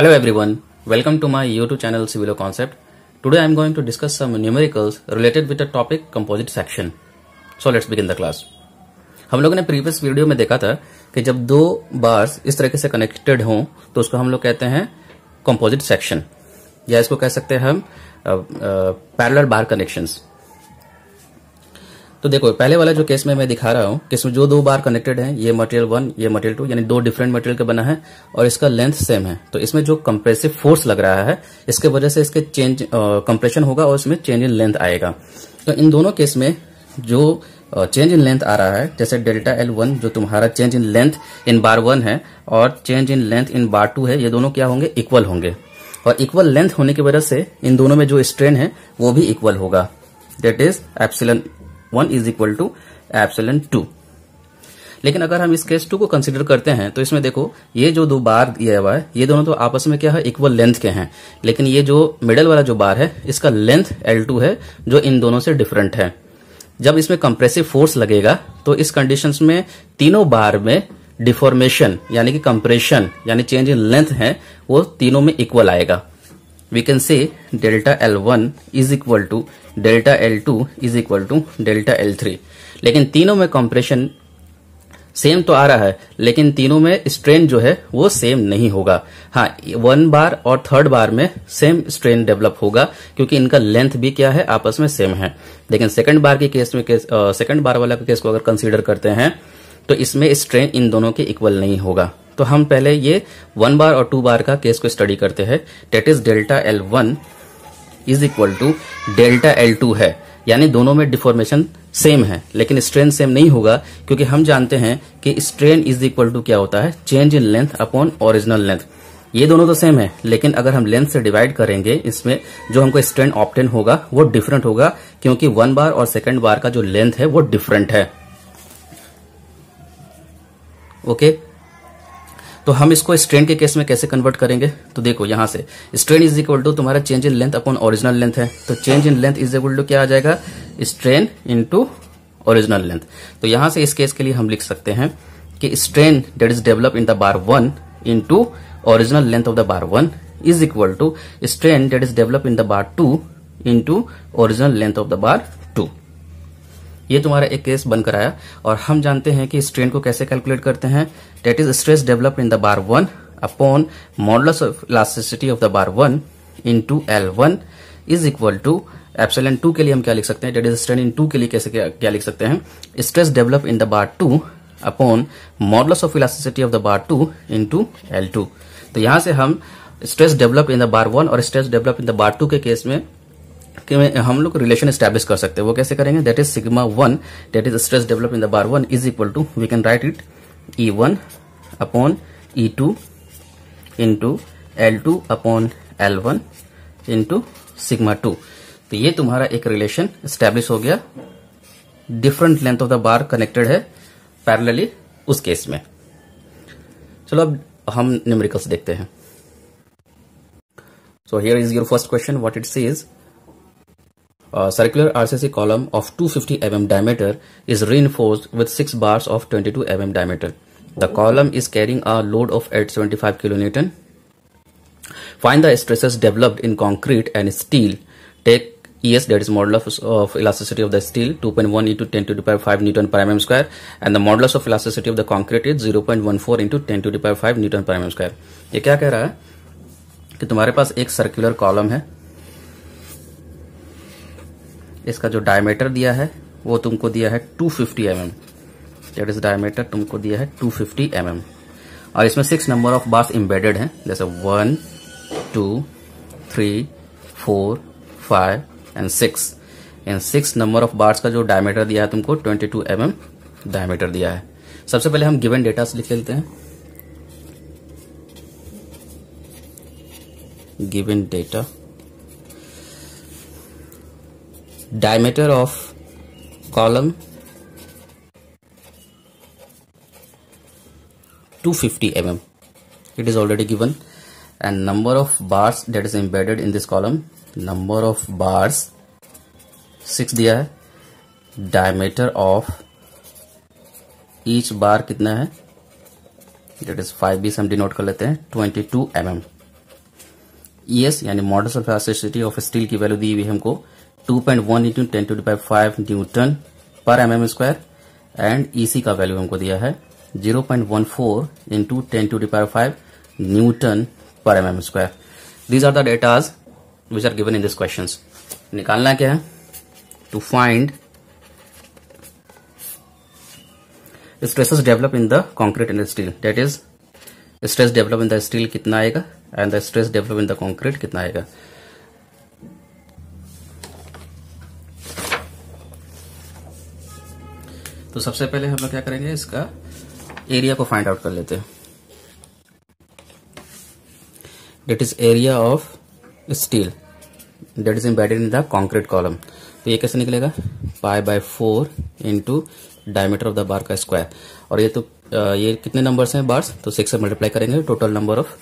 Hello everyone, welcome to my YouTube channel Civilo Concept. Today I am going to discuss some numericals related with the topic composite section. So let's begin the class. हम लोगों ने previous video में देखा था कि जब दो bars इस तरीके से कनेक्टेड हों तो उसको हम लोग कहते हैं कंपोजिट सेक्शन या इसको कह सकते हैं हम पैरेलल बार कनेक्शंस तो देखो पहले वाला जो केस में मैं दिखा रहा हूँ किसमें जो दो बार कनेक्टेड है ये मटेरियल वन ये मटेरियल टू यानी दो डिफरेंट मटेरियल का बना है और इसका लेंथ सेम है तो इसमें जो कंप्रेसिव फोर्स लग रहा है इसके वजह से इसके चेंज कंप्रेशन होगा और इसमें चेंज इन लेंथ आएगा तो इन दोनों केस में जो चेंज इन लेंथ आ रहा है जैसे डेल्टा एल वन जो तुम्हारा change in length in bar one है और change in length in bar two है ये दोनों क्या होंगे इक्वल होंगे और इक्वल लेंथ होने की वजह से इन दोनों में जो स्ट्रेन है वो भी इक्वल होगा that is epsilon one is equal to epsilon two लेकिन अगर हम इस केस टू को कंसिडर करते हैं तो इसमें देखो ये जो दो बार दिया हुआ है ये दोनों तो आपस में क्या है इक्वल लेंथ के हैं लेकिन ये जो मिडल वाला जो बार है इसका लेंथ एल टू है जो इन दोनों से डिफरेंट है जब इसमें कंप्रेसिव फोर्स लगेगा तो इस कंडीशन में तीनों बार में डिफॉर्मेशन यानी कि कंप्रेशन यानी चेंज इन लेंथ है वो तीनों में इक्वल आएगा we can say delta L1 is equal to delta L2 is equal to delta L3 लेकिन तीनों में कंप्रेशन सेम तो आ रहा है लेकिन तीनों में स्ट्रेन जो है वो सेम नहीं होगा हाँ वन बार और थर्ड बार में सेम स्ट्रेन डेवलप होगा क्योंकि इनका लेंथ भी क्या है आपस में सेम है लेकिन सेकंड बार के केस में सेकंड बार वाला केस को अगर कंसीडर करते हैं तो इसमें स्ट्रेन इन दोनों के इक्वल नहीं होगा तो हम पहले ये वन बार और टू बार का केस को स्टडी करते हैं that is delta L one is equal to delta L two है यानी दोनों में डिफॉर्मेशन सेम है लेकिन स्ट्रेन सेम नहीं होगा क्योंकि हम जानते हैं कि स्ट्रेन इज इक्वल टू क्या होता है change in length upon original length ये दोनों तो सेम है लेकिन अगर हम लेंथ से डिवाइड करेंगे इसमें जो हमको स्ट्रेन ऑप्टेन होगा वो डिफरेंट होगा क्योंकि वन बार और सेकेंड बार का जो लेंथ है वो डिफरेंट है ओके okay? तो हम इसको स्ट्रेन के केस में कैसे कन्वर्ट करेंगे तो देखो यहां से स्ट्रेन इज इक्वल टू तुम्हारा change in length upon original length है तो change in length is equal to क्या आ जाएगा स्ट्रेन टू ओरिजिनल लेंथ तो यहां से इस केस के लिए हम लिख सकते हैं कि strain that is develop in the bar one into original length of the bar one is equal to strain that is develop in the bar two into original length of the bar ये तुम्हारा एक case बनकर आया और हम जानते हैं कि स्ट्रेन को कैसे कैलकुलेट करते हैं that is stress developed in the bar one upon modulus of elasticity of the bar one into L one is equal to epsilon two के लिए हम क्या लिख सकते हैं that is strain in two के लिए कैसे क्या, क्या लिख सकते हैं stress develop in the bar two upon modulus of elasticity of the bar two into L two तो यहां से हम stress develop in the bar one और stress develop in the bar two के केस में कि हम लोग रिलेशन स्टैब्लिश कर सकते हैं वो कैसे करेंगे that is sigma one that is stress develop in the bar one is equal to we can write it E one upon E two into L two upon L one into sigma two तो ये तुम्हारा एक relation establish हो गया different length of the bar connected है parallelly उस case में चलो अब हम न्यूमेरिकल्स देखते हैं so here is your first question what it seize uh, circular RCC column of 250 mm diameter is reinforced with 6 bars of 22 mm diameter. The column is carrying a load of 875 kilonewton. Find the stresses developed in concrete and steel. Take ES that is modulus of, of elasticity of the steel 2.1 into 10 to the power 5 Newton per mm square and the modulus of elasticity of the concrete is 0.14 into 10 to the power 5 Newton per mm square. ये क्या कह रहा है कि तुम्हारे पास एक circular column है इसका जो डायमीटर दिया है वो तुमको दिया है 250 fifty m m that is diameter तुमको दिया है 250 फिफ्टी mm. और इसमें six number of bars embedded हैं जैसे one two three four five and six and six number of bars का जो डायमीटर दिया है तुमको 22 टू mm डायमीटर दिया है सबसे पहले हम गिवन डेटा लिख लेते हैं given data diameter of column 250 mm it is already given and number of bars that is embedded in this column number of bars 6 diya hai diameter of each bar kitna hai that is 5 sum denote kar lete hain 22 two mm S यानी modulus of plasticity steel ki value di hui hai humko two point one into ten to by five newton per M M square and E का value हमको दिया है zero point one four into ten to by five newton per M M square these are the datas which are given in this question निकालना क्या है to find stresses develop in the concrete and steel that is stress develop in the steel कितना आएगा and the stress develop in the concrete कितना आएगा तो सबसे पहले हम लोग क्या करेंगे इसका एरिया को फाइंड आउट कर लेते हैं that is area of steel that is embedded in the concrete column तो ये कैसे निकलेगा pi by four into diameter of the bar का स्क्वायर और ये तो ये कितने नंबर्स हैं बार्स तो सिक्स से मल्टीप्लाई करेंगे टोटल नंबर ऑफ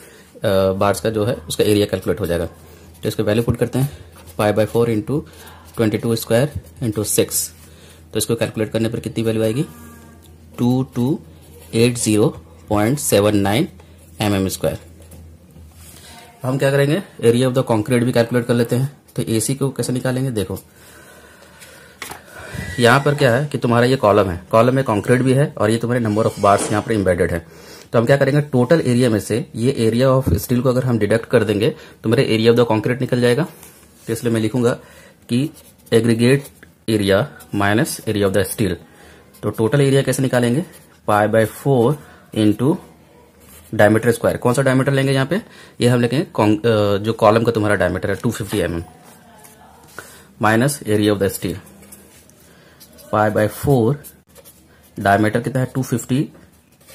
बार्स का जो है उसका एरिया कैलकुलेट हो जाएगा तो इसका वैल्यू पुट करते हैं pi by four into twenty two square into six तो इसको कैलकुलेट करने पर कितनी वैल्यू आएगी two two eight zero point seven nine M M square हम क्या करेंगे एरिया ऑफ द कॉन्क्रीट भी कैलकुलेट कर लेते हैं तो एसी को कैसे निकालेंगे देखो यहां पर क्या है कि तुम्हारा ये कॉलम है कॉलम में कॉन्क्रीट भी है और ये तुम्हारे नंबर ऑफ बार्स यहां पर इम्बेडेड है तो हम क्या करेंगे टोटल एरिया में से ये एरिया ऑफ स्टील को अगर हम डिडक्ट कर देंगे तो मेरे एरिया ऑफ द कॉन्क्रीट निकल जाएगा तो इसलिए मैं लिखूंगा कि aggregate area minus area of the steel तो टोटल एरिया कैसे निकालेंगे pi by four into diameter square कौन सा डायमीटर लेंगे यहाँ पे ये यह हम लेंगे जो कॉलम का तुम्हारा डायमीटर है 250 fifty mm minus area of the steel pi by four diameter कितना है 250 fifty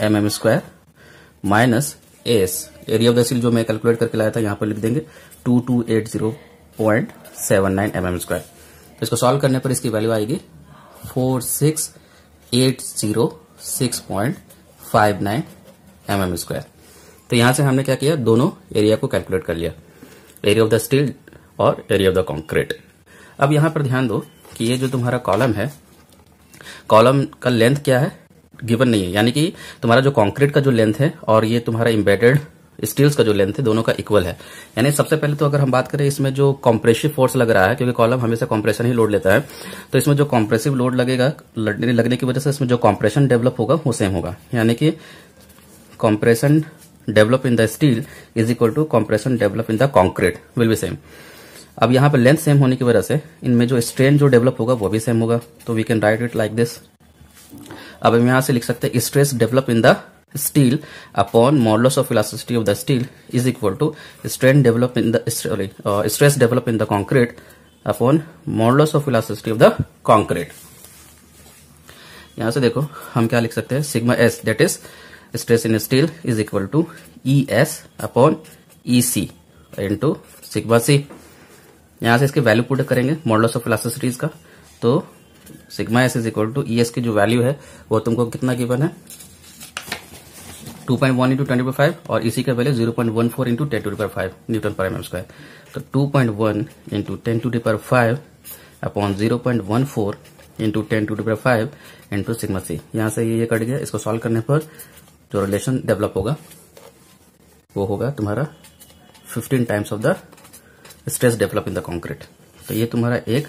mm square minus S area of the steel जो मैं कैलकुलेट करके लाया था यहाँ पर लिख देंगे two two eight zero point seven nine M M square इसको सॉल्व करने पर इसकी वैल्यू आएगी four six eight zero six point five nine M M square तो यहां से हमने क्या किया दोनों एरिया को कैलकुलेट कर लिया एरिया ऑफ द स्टील और एरिया ऑफ द कॉन्क्रीट अब यहां पर ध्यान दो कि ये जो तुम्हारा कॉलम है कॉलम का लेंथ क्या है गिवन नहीं है यानी कि तुम्हारा जो कॉन्क्रीट का जो लेंथ है और ये तुम्हारा इम्बेडेड स्टील्स का जो लेंथ है दोनों का इक्वल है यानी सबसे पहले तो अगर हम बात करें इसमें जो कॉम्प्रेसिव फोर्स लग रहा है क्योंकि कॉलम हमेशा कॉम्प्रेशन ही लोड लेता है तो इसमें जो कॉम्प्रेसिव लोड लगेगा लगने की वजह से इसमें जो कॉम्प्रेशन डेवलप होगा वो सेम होगा यानी कि compression develop in the steel is equal to compression develop in the concrete will be same अब यहां पर लेंथ सेम होने की वजह से इनमें जो स्ट्रेन जो डेवलप होगा वो भी सेम होगा तो we can write it like this अब हम यहां से लिख सकते हैं stress develop in the steel upon modulus of elasticity of the steel is equal to strain developed in the sorry, uh, stress developed in the concrete upon modulus of elasticity of the concrete यहां से देखो हम क्या लिख सकते हैं sigma S that is stress in steel is equal to E S upon E C into sigma C यहां से इसके वैल्यू पुट करेंगे मॉडल्स ऑफ इलास्टिसिटीज का तो sigma S is equal to E S की जो वैल्यू है वो तुमको कितना गिवन है two point one into twenty five और इसी e का value zero point one four into ten to the power five newton per MM square तो two point one into ten to the power five upon zero point one four into ten to the power five into sigma C यहां से ये cut गया इसको solve करने पर जो relation develop होगा वो होगा तुम्हारा fifteen times of the stress develop in the concrete तो ये तुम्हारा एक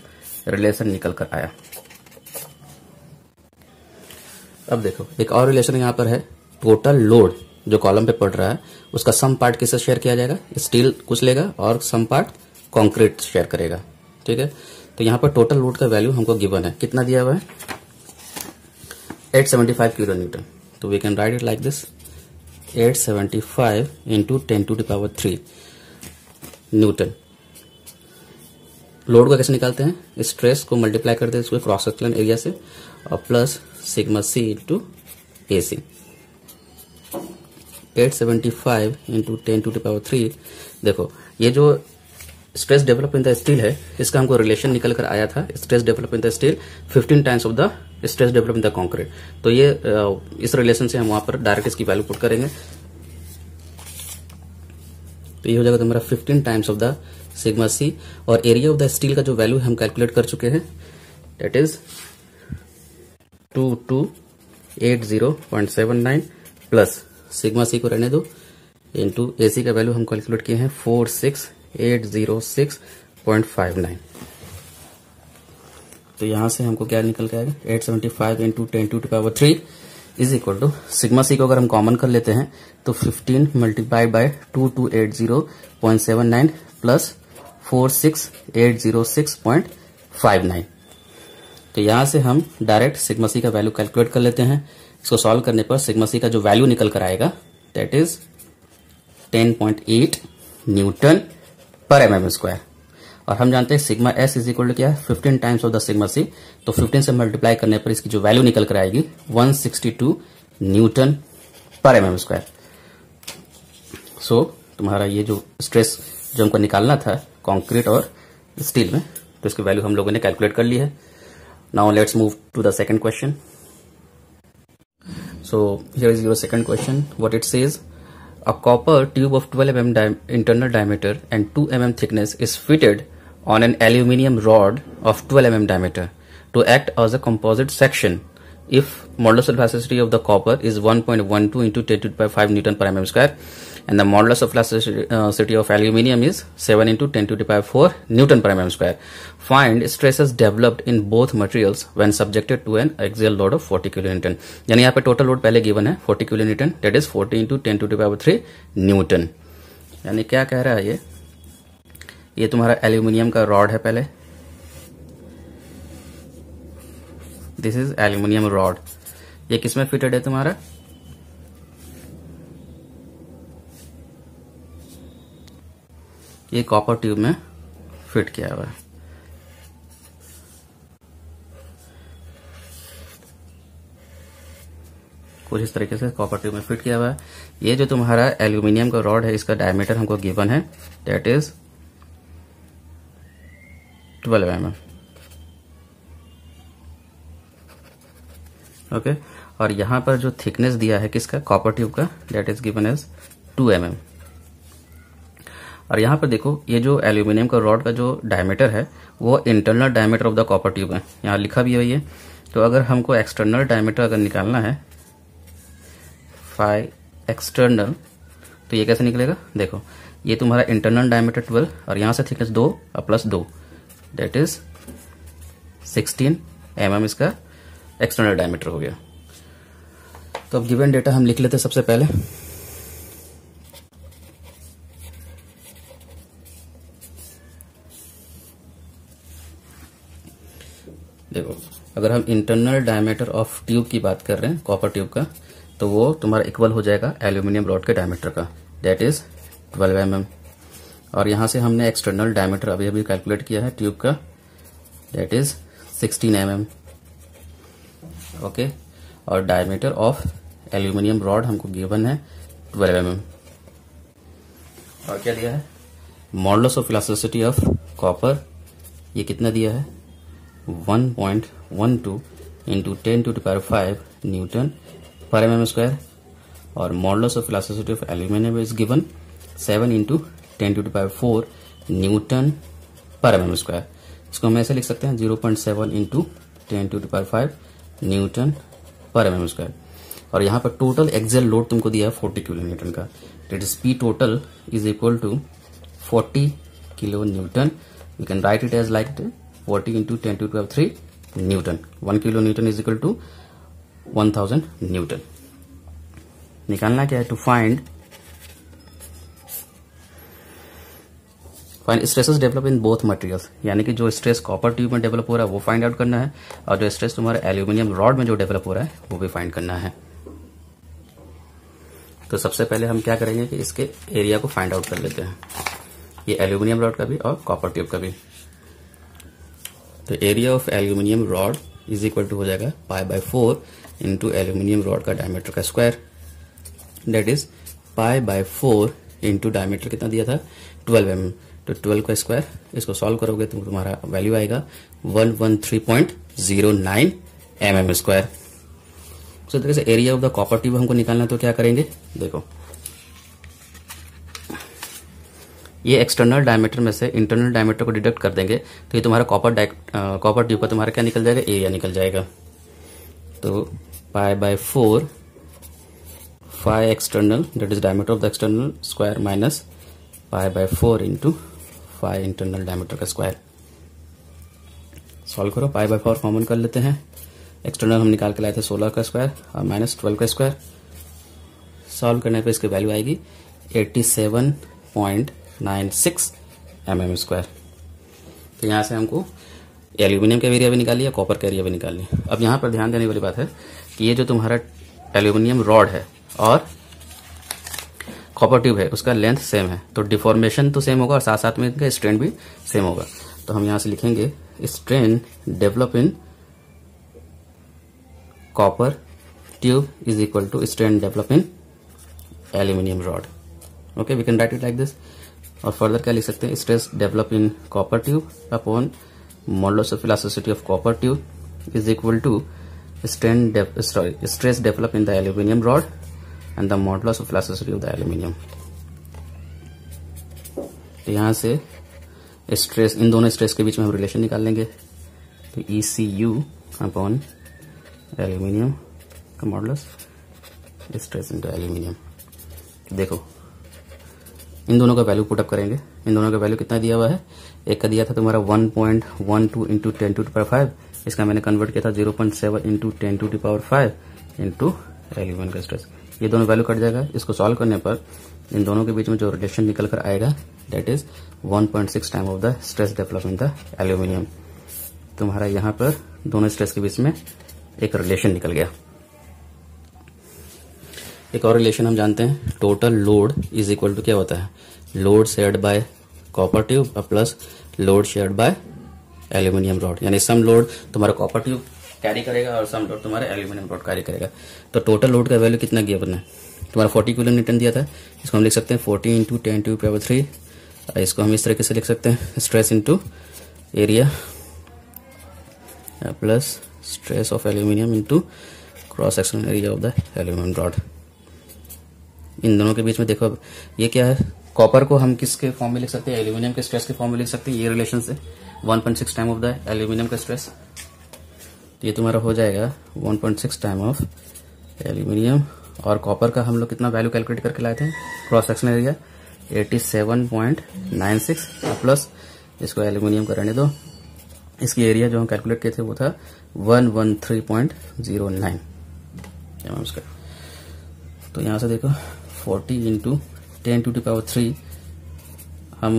रिलेशन निकल कर आया अब देखो एक और रिलेशन यहां पर है टोटल लोड जो कॉलम पे पड़ रहा है उसका सम पार्ट किससे शेयर किया जाएगा स्टील कुछ लेगा और सम पार्ट कंक्रीट शेयर करेगा ठीक है तो यहाँ पर टोटल लोड का वैल्यू हमको गिवन है कितना दिया हुआ है 875 किलो न्यूटन तो we can write it like this 875 seventy five into ten to the power three newton load को कैसे निकालते हैं स्ट्रेस को मल्टीप्लाई करते हैं इसको क्रॉस सेक्शन एरिया से और plus sigma C into A eight seventy five into ten to power three देखो ये जो stress develop in the steel है इसका हमको रिलेशन निकल कर आया था stress develop in the steel fifteen times of the stress develop in the concrete तो ये इस रिलेशन से हम वहां पर डायरेक्ट इसकी वैल्यू पुट करेंगे तो ये हो जाएगा तुम्हारा fifteen times of the sigma C और एरिया ऑफ द स्टील का जो वैल्यू हम कैलकुलेट कर चुके हैं that is two two eight zero point seven nine plus sigma C को रहने दो इंटू ए सी का वैल्यू हम कैलकुलेट किए हैं four six eight zero six point five nine तो यहां से हमको क्या निकल के आएगा eight seventy five into ten to to power three is equal to sigma C को अगर हम कॉमन कर लेते हैं तो fifteen multiply by two two eight zero point seven nine plus four six eight zero six point five nine तो यहां से हम डायरेक्ट सिग्मा सी का वैल्यू कैलकुलेट कर लेते हैं इसको सॉल्व करने पर सिग्मा सी का जो वैल्यू निकल कर आएगा that is 10.8 newton per M M square और हम जानते हैं sigma S is equal to क्या है fifteen times of the sigma C तो फिफ्टीन से मल्टीप्लाई करने पर इसकी जो वैल्यू निकल कर आएगी 162 Newton per M M square सो तुम्हारा ये जो स्ट्रेस जो हमको निकालना था कॉन्क्रीट और स्टील में तो इसकी वैल्यू हम लोगों ने कैलकुलेट कर ली है now let's move to the second question So here is your second question. What it says, a copper tube of 12 mm di internal diameter and 2 mm thickness is fitted on an aluminium rod of 12 mm diameter to act as a composite section if modular elasticity of the copper is 1.12 into 10 to the power 5 newton per mm square and the modulus of elasticity of aluminium is 7 into 10 to the power 4 Newton per mm square. Find stresses developed in both materials when subjected to an axial load of 40 kilonewton. yani yahan pe total load pehle given hai 40 kilonewton that is 40 into 10 to the power 3 newton yani kya keh raha hai ye ye tumhara aluminium ka rod hai pehle this is aluminium rod ये किसमें fitted है तुम्हारा ये copper tube में fit किया हुआ है कुछ इस तरीके से कॉपर ट्यूब में फिट किया हुआ है ये जो तुम्हारा एल्यूमिनियम का रॉड है इसका डायमीटर हमको गिवन है that is twelve M m okay और यहां पर जो थिकनेस दिया है किसका कॉपर ट्यूब का that is given as two m m और यहाँ पर देखो ये जो एल्यूमिनियम का रॉड का जो डायमीटर है वो internal diameter of the copper tube है यहाँ लिखा भी है ये तो अगर हमको एक्सटर्नल डायमीटर अगर निकालना है फाइव एक्सटर्नल तो ये कैसे निकलेगा देखो ये तुम्हारा इंटरनल डायमीटर ट्वेल्व और यहाँ से थिकनेस दो और प्लस दो that is sixteen m m इसका एक्सटर्नल डायमीटर हो गया तो अब गिवन डेटा हम लिख लेते सबसे पहले देखो अगर हम इंटरनल डायमीटर ऑफ ट्यूब की बात कर रहे हैं कॉपर ट्यूब का तो वो तुम्हारा इक्वल हो जाएगा एल्यूमिनियम रॉड के डायमीटर का दैट इज 12 एम mm. और यहां से हमने एक्सटर्नल डायमीटर अभी अभी कैलकुलेट किया है ट्यूब का that is 16 m mm. Okay okay. और डायमीटर ऑफ एल्यूमिनियम रॉड हमको गिवन है 12 एम mm. और क्या दिया है modulus of elasticity of copper ये कितना दिया है one point one two into ten to to the power five newton per M M square और modulus of elasticity of aluminium is given seven into ten to to the power four newton per M M square इसको हम ऐसे लिख सकते हैं zero point seven into ten to to the power five newton per M M square और यहाँ पर total axial load तुमको दिया है फोर्टी किलो न्यूटन का it is P total is equal to forty kilo newton you can write it as like to 40 into 10 to 12 3 newton 1 kilo newton is equal to 1000 newton nikalna kya hai to find find stresses develop in both materials यानी कि जो stress copper tube में develop हो रहा है वो find out करना है और जो स्ट्रेस तुम्हारे एल्यूमिनियम रॉड में जो डेवलप हो रहा है वो भी फाइंड करना है तो सबसे पहले हम क्या करेंगे कि इसके एरिया को फाइंड आउट कर लेते हैं ये एल्यूमिनियम रॉड का भी और कॉपर ट्यूब का भी तो area of aluminium rod is equal to हो जाएगा pi by four into aluminium rod का डायमीटर का square that is pi by four into diameter कितना दिया था ट्वेल्व एम तो ट्वेल्व का स्क्वायर इसको सॉल्व करोगे तो तुम्हारा वैल्यू आएगा one one three point zero nine M M square so देखिए area of the copper tube हमको निकालना तो क्या करेंगे देखो ये एक्सटर्नल डायमीटर में से इंटरनल डायमीटर को डिडक्ट कर देंगे तो ये तुम्हारा कॉपर कॉपर ट्यूब का तुम्हारा क्या निकल जाएगा एरिया निकल जाएगा तो pi by four five external that is diameter of the external square minus pi by four into five internal diameter का स्क्वायर सॉल्व करो पाई बाय फोर कॉमन कर लेते हैं एक्सटर्नल हम निकाल के लाए थे सोलह का स्क्वायर और माइनस ट्वेल्व का स्क्वायर सॉल्व करने पे इसकी वैल्यू आएगी eighty seven point nine six M M square तो यहाँ से हमको एल्यूमिनियम का एरिया भी निकालिए कॉपर का एरिया भी निकालिए अब यहाँ पर ध्यान देने वाली बात है कि ये जो तुम्हारा एल्यूमिनियम रॉड है और कॉपर ट्यूब है उसका लेंथ सेम है तो डिफॉर्मेशन तो सेम होगा और साथ साथ में इनका स्ट्रेन भी सेम होगा तो हम यहाँ से लिखेंगे strain develop in copper tube is equal to strain develop in aluminium rod okay we can write it like this और फर्दर क्या लिख सकते हैं stress develop in copper tube upon modulus of elasticity of copper tube is equal to strain sorry stress develop in the aluminium rod and the the of of of the the तो यहां से stress in दोनों stress के बीच में हम relation निकाल लेंगे तो E C U upon aluminium का मॉडलस स्ट्रेस द एल्यूमिनियम देखो इन दोनों का वैल्यू पुटअप करेंगे इन दोनों का वैल्यू कितना दिया हुआ है एक का दिया था तुम्हारा one point one two into ten to power five इसका मैंने कन्वर्ट किया था zero point seven into ten to to power five into eleven का स्ट्रेस ये दोनों वैल्यू कट जाएगा इसको सॉल्व करने पर इन दोनों के बीच में जो रिलेशन निकल कर आएगा that is one point six time of the stress development the aluminium तुम्हारा यहाँ पर दोनों स्ट्रेस के बीच में एक रिलेशन निकल गया एक और रिलेशन हम जानते हैं total load is equal to क्या होता है load shared by copper tube plus load shared by aluminium rod यानी सम लोड तुम्हारा कॉपर ट्यूब कैरी करेगा और सम लोड तुम्हारा एल्यूमिनियम रॉड कैरी करेगा तो टोटल लोड का वैल्यू कितना किया अपने तुम्हारा फोर्टी किलो न्यूटन दिया था इसको हम लिख सकते हैं forty into ten to power three इसको हम इस तरीके से लिख सकते हैं stress into area plus stress of aluminium into cross section area of the aluminium rod इन दोनों के बीच में देखो ये क्या है कॉपर को हम किसके फॉर्म में लिख सकते हैं एल्यूमिनियम के स्ट्रेस के फॉर्म में लिख सकते हैं ये रिलेशन से 1.6 टाइम ऑफ द एल्यूमिनियम का स्ट्रेस तो ये तुम्हारा हो जाएगा 1.6 टाइम ऑफ एल्यूमिनियम और कॉपर का हम लोग कितना वैल्यू कैलकुलेट करके लाए थे cross section area eighty 87.96 plus इसको एल्यूमिनियम का रहने दो इसकी एरिया जो हम कैलकुलेट किए थे वो था वन वन थ्री पॉइंट 113.09 नमस्कार तो यहां से देखो forty into ten to to power three हम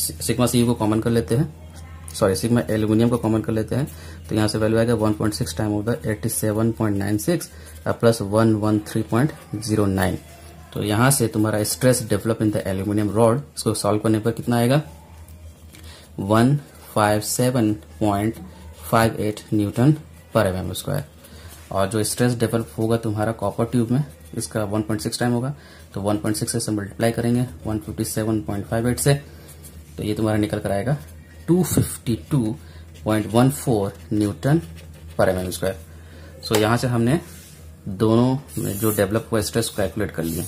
सिग्मा सी को कॉमन कर लेते हैं सॉरी सिग्मा एल्यूमिनियम को कॉमन कर लेते हैं तो यहां से वैल्यू आएगा 1.6 पॉइंट सिक्स टाइम होगा eighty seven point nine six plus one one three point zero nine तो यहां से तुम्हारा stress develop in the aluminium rod इसको सॉल्व करने पर कितना आएगा one five seven point five eight newton per M M square और जो स्ट्रेस डेवलप होगा तुम्हारा कॉपर ट्यूब में इसका 1.6 टाइम होगा तो 1.6 से सिक्स मल्टीप्लाई करेंगे 157.58 से तो ये तुम्हारा निकल कर आएगा 252.14 न्यूटन पर एम स्क्वायर सो यहां से हमने दोनों में जो डेवलप हुआ स्ट्रेस कैलकुलेट कर लिया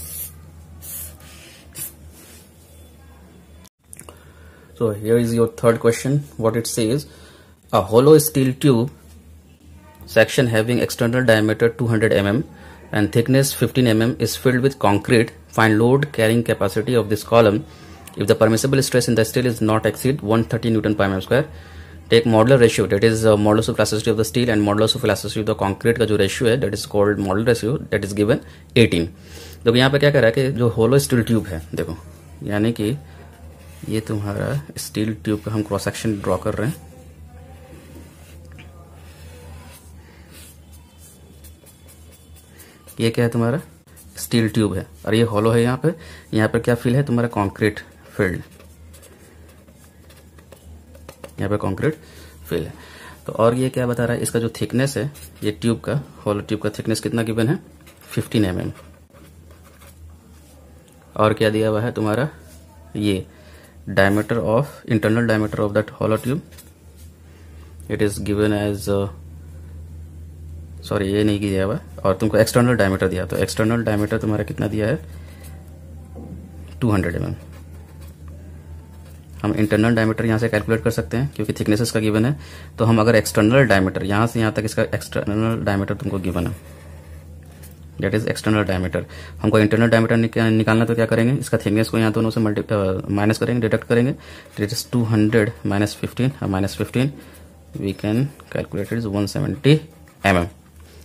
so here is your third question what it says a hollow steel tube section having external diameter 200 hundred mm, and thickness 15 mm is filled with concrete, find load carrying capacity of this column. If the permissible stress in the steel is not exceed 130 Newton per mm square, take modular ratio that is uh, modulus of plasticity of the steel and modulus of elasticity of the concrete ka jo ratio hai that is called modular ratio that is given 18. dekho yahan pe kya कर raha hai ki jo hollow steel tube hai dekho yani ki ye tumhara steel tube ka hum cross section draw kar rahe hain ये क्या है तुम्हारा steel tube है और ये hollow है यहाँ पे यहाँ पर क्या फील है तुम्हारा कॉन्क्रीट फील्ड यहाँ पे कॉन्क्रीट फील्ड है तो और ये क्या बता रहा है इसका जो थिकनेस है ये ट्यूब का हॉलो ट्यूब का थिकनेस कितना गिवन है 15 एम mm. और क्या दिया हुआ है तुम्हारा ये diameter of internal diameter of that hollow tube it is given as sorry ये नहीं दिया हुआ और तुमको एक्सटर्नल डायमीटर दिया तो एक्सटर्नल डायमीटर तुम्हारा कितना दिया है 200 हंड्रेड mm. हम इंटरनल डायमीटर यहाँ से कैलकुलेट कर सकते हैं क्योंकि थिकनेस इसका गिवन है तो हम अगर एक्सटर्नल डायमीटर यहाँ से यहाँ तक इसका एक्सटर्नल डायमीटर तुमको गिवन है डेट इज एक्सटर्नल डायमीटर हमको इंटरनल डायमीटर निकालना तो क्या करेंगे इसका थिकनेस को यहाँ दोनों से माइनस करेंगे डिडक्ट करेंगे that is two hundred minus fifteen minus fifteen we can calculate is one seventy M M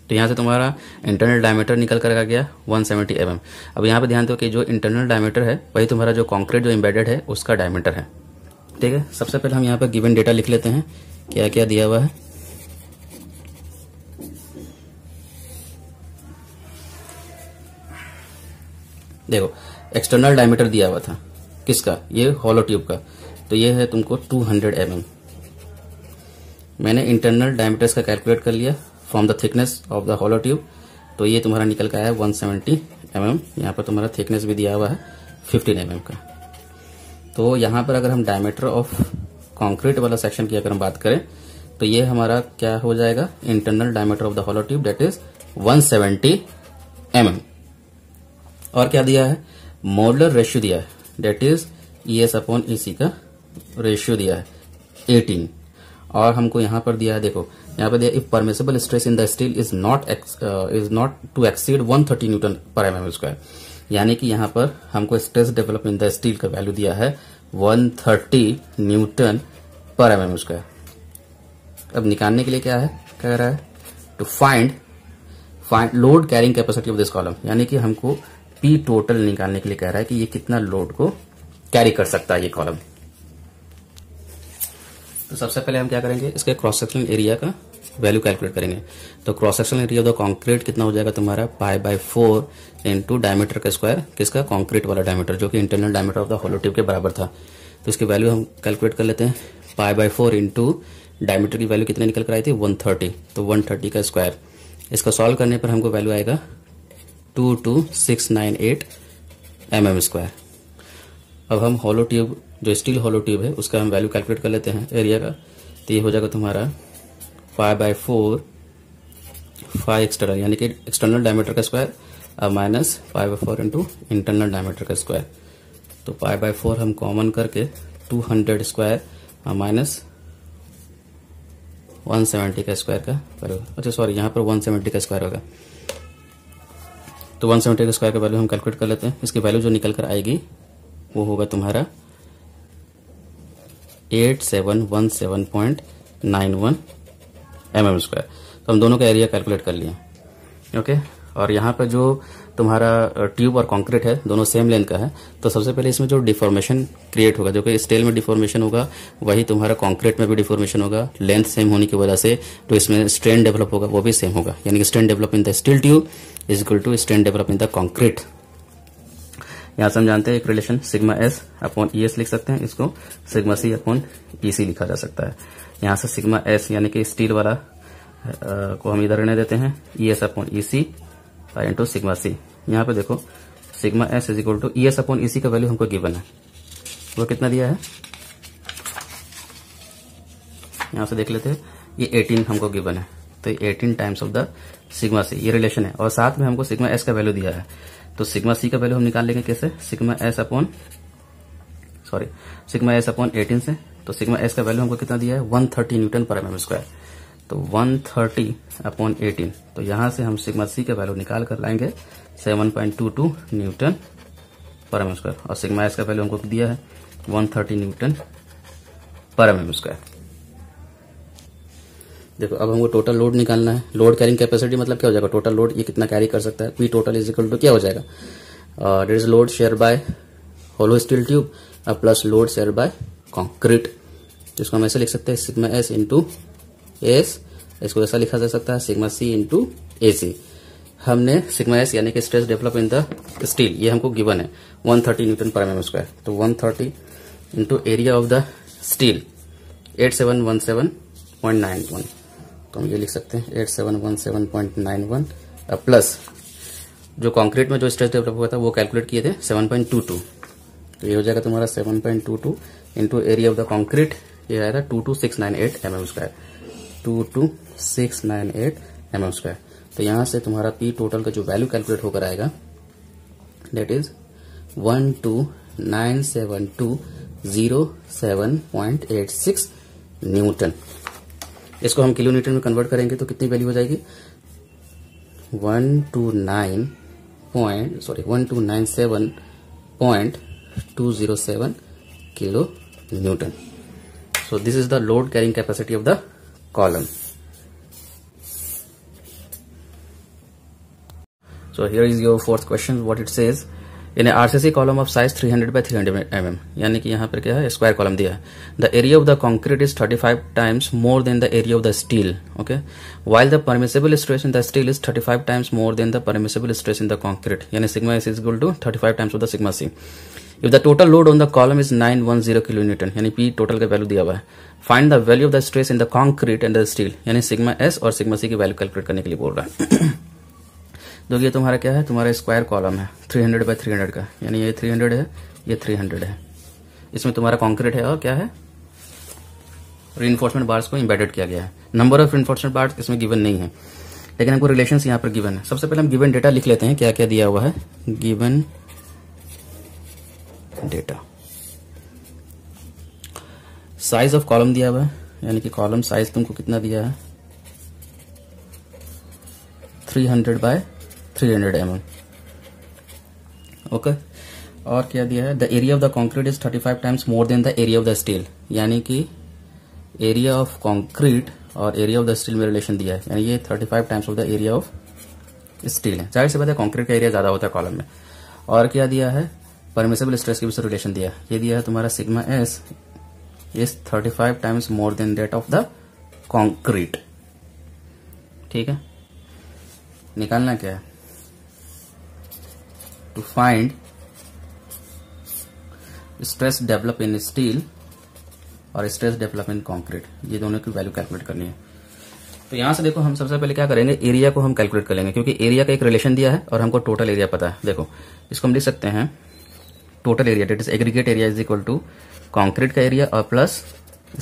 तो यहाँ से तुम्हारा इंटरनल डायमीटर निकल कर आ गया 170 सेवेंटी mm. अब यहाँ पे ध्यान दो कि जो इंटरनल डायमीटर है वही तुम्हारा जो कॉन्क्रीट जो इम्बेडेड है उसका डायमीटर है ठीक है सबसे पहले हम यहाँ पर गिवन डेटा लिख लेते हैं क्या क्या दिया हुआ है देखो एक्सटर्नल डायमीटर दिया हुआ था किसका ये हॉलो ट्यूब का तो ये है तुमको 200 हंड्रेड mm. मैंने इंटरनल डायमीटर का कैलकुलेट कर लिया from the thickness of the hollow tube तो ये तुम्हारा निकल का है 170 सेवेंटी mm, यहाँ पर तुम्हारा थिकनेस भी दिया हुआ है 15 mm का तो यहाँ पर अगर हम डायमीटर ऑफ कॉन्क्रीट वाला सेक्शन की अगर हम बात करें तो ये हमारा क्या हो जाएगा internal diameter of the hollow tube that is 170 seventy mm. और क्या दिया है मॉडलर रेशियो दिया है that is E S upon E C का रेशियो दिया है 18 और हमको यहां पर दिया है देखो यहाँ पे दिया if permissible stress in the steel is not is not to exceed 130 newton per M M square यानी कि यहाँ पर हमको stress develop in the steel का वैल्यू दिया है 130 newton per M M square अब निकालने के लिए क्या है कह रहा है to find find load carrying capacity of this column यानी कि हमको पी टोटल निकालने के लिए कह रहा है कि ये कितना लोड को कैरी कर सकता है ये कॉलम तो सबसे पहले हम क्या करेंगे इसके क्रॉस सेक्शन एरिया का वैल्यू कैलकुलेट करेंगे तो cross sectional area of the concrete कितना हो जाएगा तुम्हारा pi by four into diameter का स्क्वायर किसका कॉन्क्रीट वाला डायमीटर जो कि internal diameter of the hollow tube के बराबर था तो इसकी वैल्यू हम कैलकुलेट कर लेते हैं pi by four into diameter की वैल्यू कितनी निकल कर आई थी वन थर्टी तो वन थर्टी का स्क्वायर इसका सॉल्व करने पर हमको वैल्यू आएगा two two six nine eight M M square अब हम हॉलो ट्यूब जो स्टील हॉलो ट्यूब है उसका हम वैल्यू कैलकुलेट कर लेते हैं एरिया का तो ये हो जाएगा तुम्हारा five by four five external यानी कि एक्सटर्नल डायमीटर का square minus five by four into internal diameter का स्क्वायर तो फाइव बाई फोर हम कॉमन करके two hundred square minus one seventy का स्क्वायर का वैल्यू अच्छा सॉरी यहाँ पर वन सेवेंटी का स्क्वायर होगा तो वन सेवेंटी का स्क्वायर का वैल्यू हम कैलकुलेट कर लेते हैं इसकी वैल्यू जो निकल कर आएगी वो होगा तुम्हारा eight seven one seven point nine one M M square तो हम दोनों का एरिया कैलकुलेट कर लिए ओके और यहाँ पर जो तुम्हारा ट्यूब और कंक्रीट है दोनों सेम लेंथ का है तो सबसे पहले इसमें जो डिफॉर्मेशन क्रिएट होगा जो कि स्टेल में डिफॉर्मेशन होगा वही तुम्हारा कंक्रीट में भी डिफॉर्मेशन होगा लेंथ सेम होने की वजह से तो इसमें स्ट्रेन डेवलप होगा वो भी सेम होगा यानी कि strain develop in the steel tube is equal to strain develop in the concrete यहां से हम जानते हैं एक relation sigma S upon E S लिख सकते हैं इसको सिग्मा सी अपॉन ई सी लिखा जा सकता है यहाँ से सिग्मा एस यानी कि स्टील वाला को हम इधर रहने देते हैं E S upon E C I into sigma C यहाँ पे देखो sigma S is equal to E S upon E C का वैल्यू हमको गिवन है वो कितना दिया है यहाँ से देख लेते हैं ये एटीन हमको गिवन है तो eighteen times of the sigma C ये रिलेशन है और साथ में हमको सिग्मा एस का वैल्यू दिया है तो सिग्मा सी का वैल्यू हम निकाल लेंगे कैसे sigma S upon sorry sigma S upon eighteen से तो सिग्मा एस का वैल्यू हमको कितना दिया है 130 न्यूटन पर एम स्क्वायर तो 130 थर्टी अपॉन एटीन तो यहां से हम सिग्मा सी का वैल्यू निकाल कर लाएंगे 7.22 न्यूटन पर एम स्क्वायर और सिग्मा एस का वैल्यू हमको दिया है 130 न्यूटन पर एम स्क्वायर देखो अब हमको टोटल लोड निकालना है लोड कैरिंग कैपेसिटी मतलब क्या हो जाएगा टोटल लोड ये कितना कैरी कर सकता है P total is equal to क्या हो जाएगा that is load share by hollow steel tube plus load share by concrete तो इसको हम ऐसे लिख सकते हैं सिग्मा एस इंटू एस इसको ऐसा लिखा जा सकता है सिग्मा सी इंटू ए सी हमने सिग्मा एस यानी कि stress develop in the steel ये हमको गिवन है 130 thirty newton per M square तो 130 thirty into area of the steel 8717.91 तो हम ये लिख सकते हैं 8717.91 प्लस जो कंक्रीट में जो स्ट्रेस डेवलप हुआ था वो कैलकुलेट किए थे 7.22 तो ये हो जाएगा तुम्हारा 7.22 point two two into area of the concrete ये आएगा two two six nine eight M M square two two six nine eight M M square तो यहाँ से तुम्हारा पी टोटल का जो वैल्यू कैलकुलेट होकर आएगा that is one two nine seven two zero seven point eight six newton इसको हम किलो न्यूटन में कन्वर्ट करेंगे तो कितनी वैल्यू हो जाएगी one two nine point sorry one two nine seven point two zero seven kilo newton So this is the load carrying capacity of the column. So here is your fourth question. What it says in a RCC column of size 300 by 300 mm यानी कि यहाँ पर क्या है square column दिया है the area of the concrete is 35 times more than the area of the steel okay while the permissible stress in the steel is 35 times more than the permissible stress in the concrete यानी sigma S is equal to 35 times of the sigma C if the total load on the column is 910 kilo newton यानी P total का value दिया हुआ है find the value of the stress in the concrete and the steel यानी sigma S और sigma C की value calculate करने के लिए बोल रहा है तो ये तुम्हारा क्या है तुम्हारा स्क्वायर कॉलम है 300 बाय 300 का यानी ये 300 है ये 300 है इसमें तुम्हारा कॉन्क्रीट है और क्या है रिइन्फोर्समेंट बार्स को इम्बेडेड किया गया है नंबर ऑफ रिइन्फोर्समेंट बार्स इसमें गिवन नहीं है लेकिन हमको रिलेशन यहाँ पर गिवन है सबसे पहले हम गिवन डेटा लिख लेते हैं क्या क्या दिया हुआ है given data size of column दिया हुआ है यानी कि कॉलम साइज तुमको कितना दिया है 300 hundred by three hundred M okay और क्या दिया है the area of the concrete is 35 times more than the area of the steel यानी कि एरिया ऑफ कॉन्क्रीट और एरिया ऑफ द स्टील में रिलेशन दिया है यानी ये 35 times of the area of steel है जाहिर से बताया कॉन्क्रीट का एरिया ज्यादा होता है कॉलम में और क्या दिया है परमिसेबल स्ट्रेस के बीच रिलेशन दिया ये दिया है तुम्हारा sigma S is thirty five times more than that of the concrete ठीक है निकालना क्या है to find stress develop in steel और स्ट्रेस डेवलप इन कॉन्क्रीट ये दोनों की वैल्यू कैलकुलेट करनी है तो यहां से देखो हम सबसे पहले क्या करेंगे एरिया को हम कैलकुलेट कर लेंगे क्योंकि एरिया का एक रिलेशन दिया है और हमको टोटल एरिया पता है देखो इसको हम लिख सकते हैं total area that is aggregate area is equal to concrete का एरिया और प्लस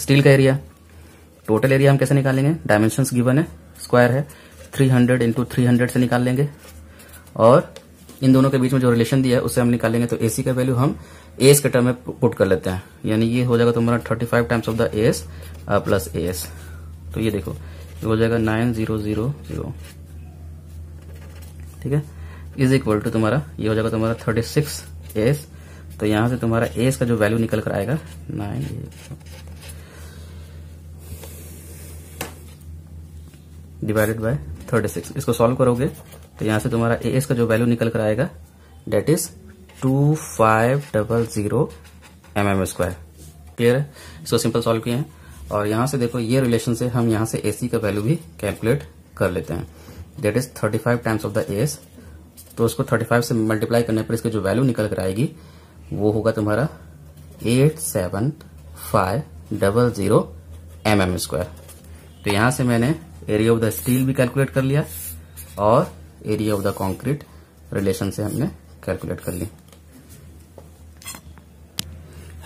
स्टील का एरिया टोटल एरिया हम कैसे निकालेंगे डायमेंशन गिवन है स्क्वायर है three hundred into three hundred से निकाल लेंगे और इन दोनों के बीच में जो रिलेशन दिया है उससे हम निकालेंगे तो सी का वैल्यू हम एस के टर्म में पुट कर लेते हैं यानी ये हो जाएगा तुम्हारा thirty five times of the S plus S तो ये देखो ये हो जाएगा नाइन जीरो जीरो जीरो ठीक है इज इक्वल टू तुम्हारा ये हो जाएगा तुम्हारा थर्टी सिक्स एस तो यहां से तुम्हारा एस का जो वैल्यू निकल कर आएगा nine divided by thirty six इसको सॉल्व करोगे तो यहां से तुम्हारा एस का जो वैल्यू निकल कर आएगा that is two five double zero M M square clear है इसको सिंपल सॉल्व किए हैं और यहाँ से देखो ये रिलेशन से हम यहां से एसी का वैल्यू भी कैलकुलेट कर लेते हैं that is thirty five times of the S तो उसको थर्टी फाइव से मल्टीप्लाई करने पर इसकी जो वैल्यू निकल कर आएगी वो होगा तुम्हारा eight seven five double zero M M square तो यहां से मैंने एरिया ऑफ द स्टील भी कैलकुलेट कर लिया और area of the concrete relation से हमने कैलकुलेट कर लिया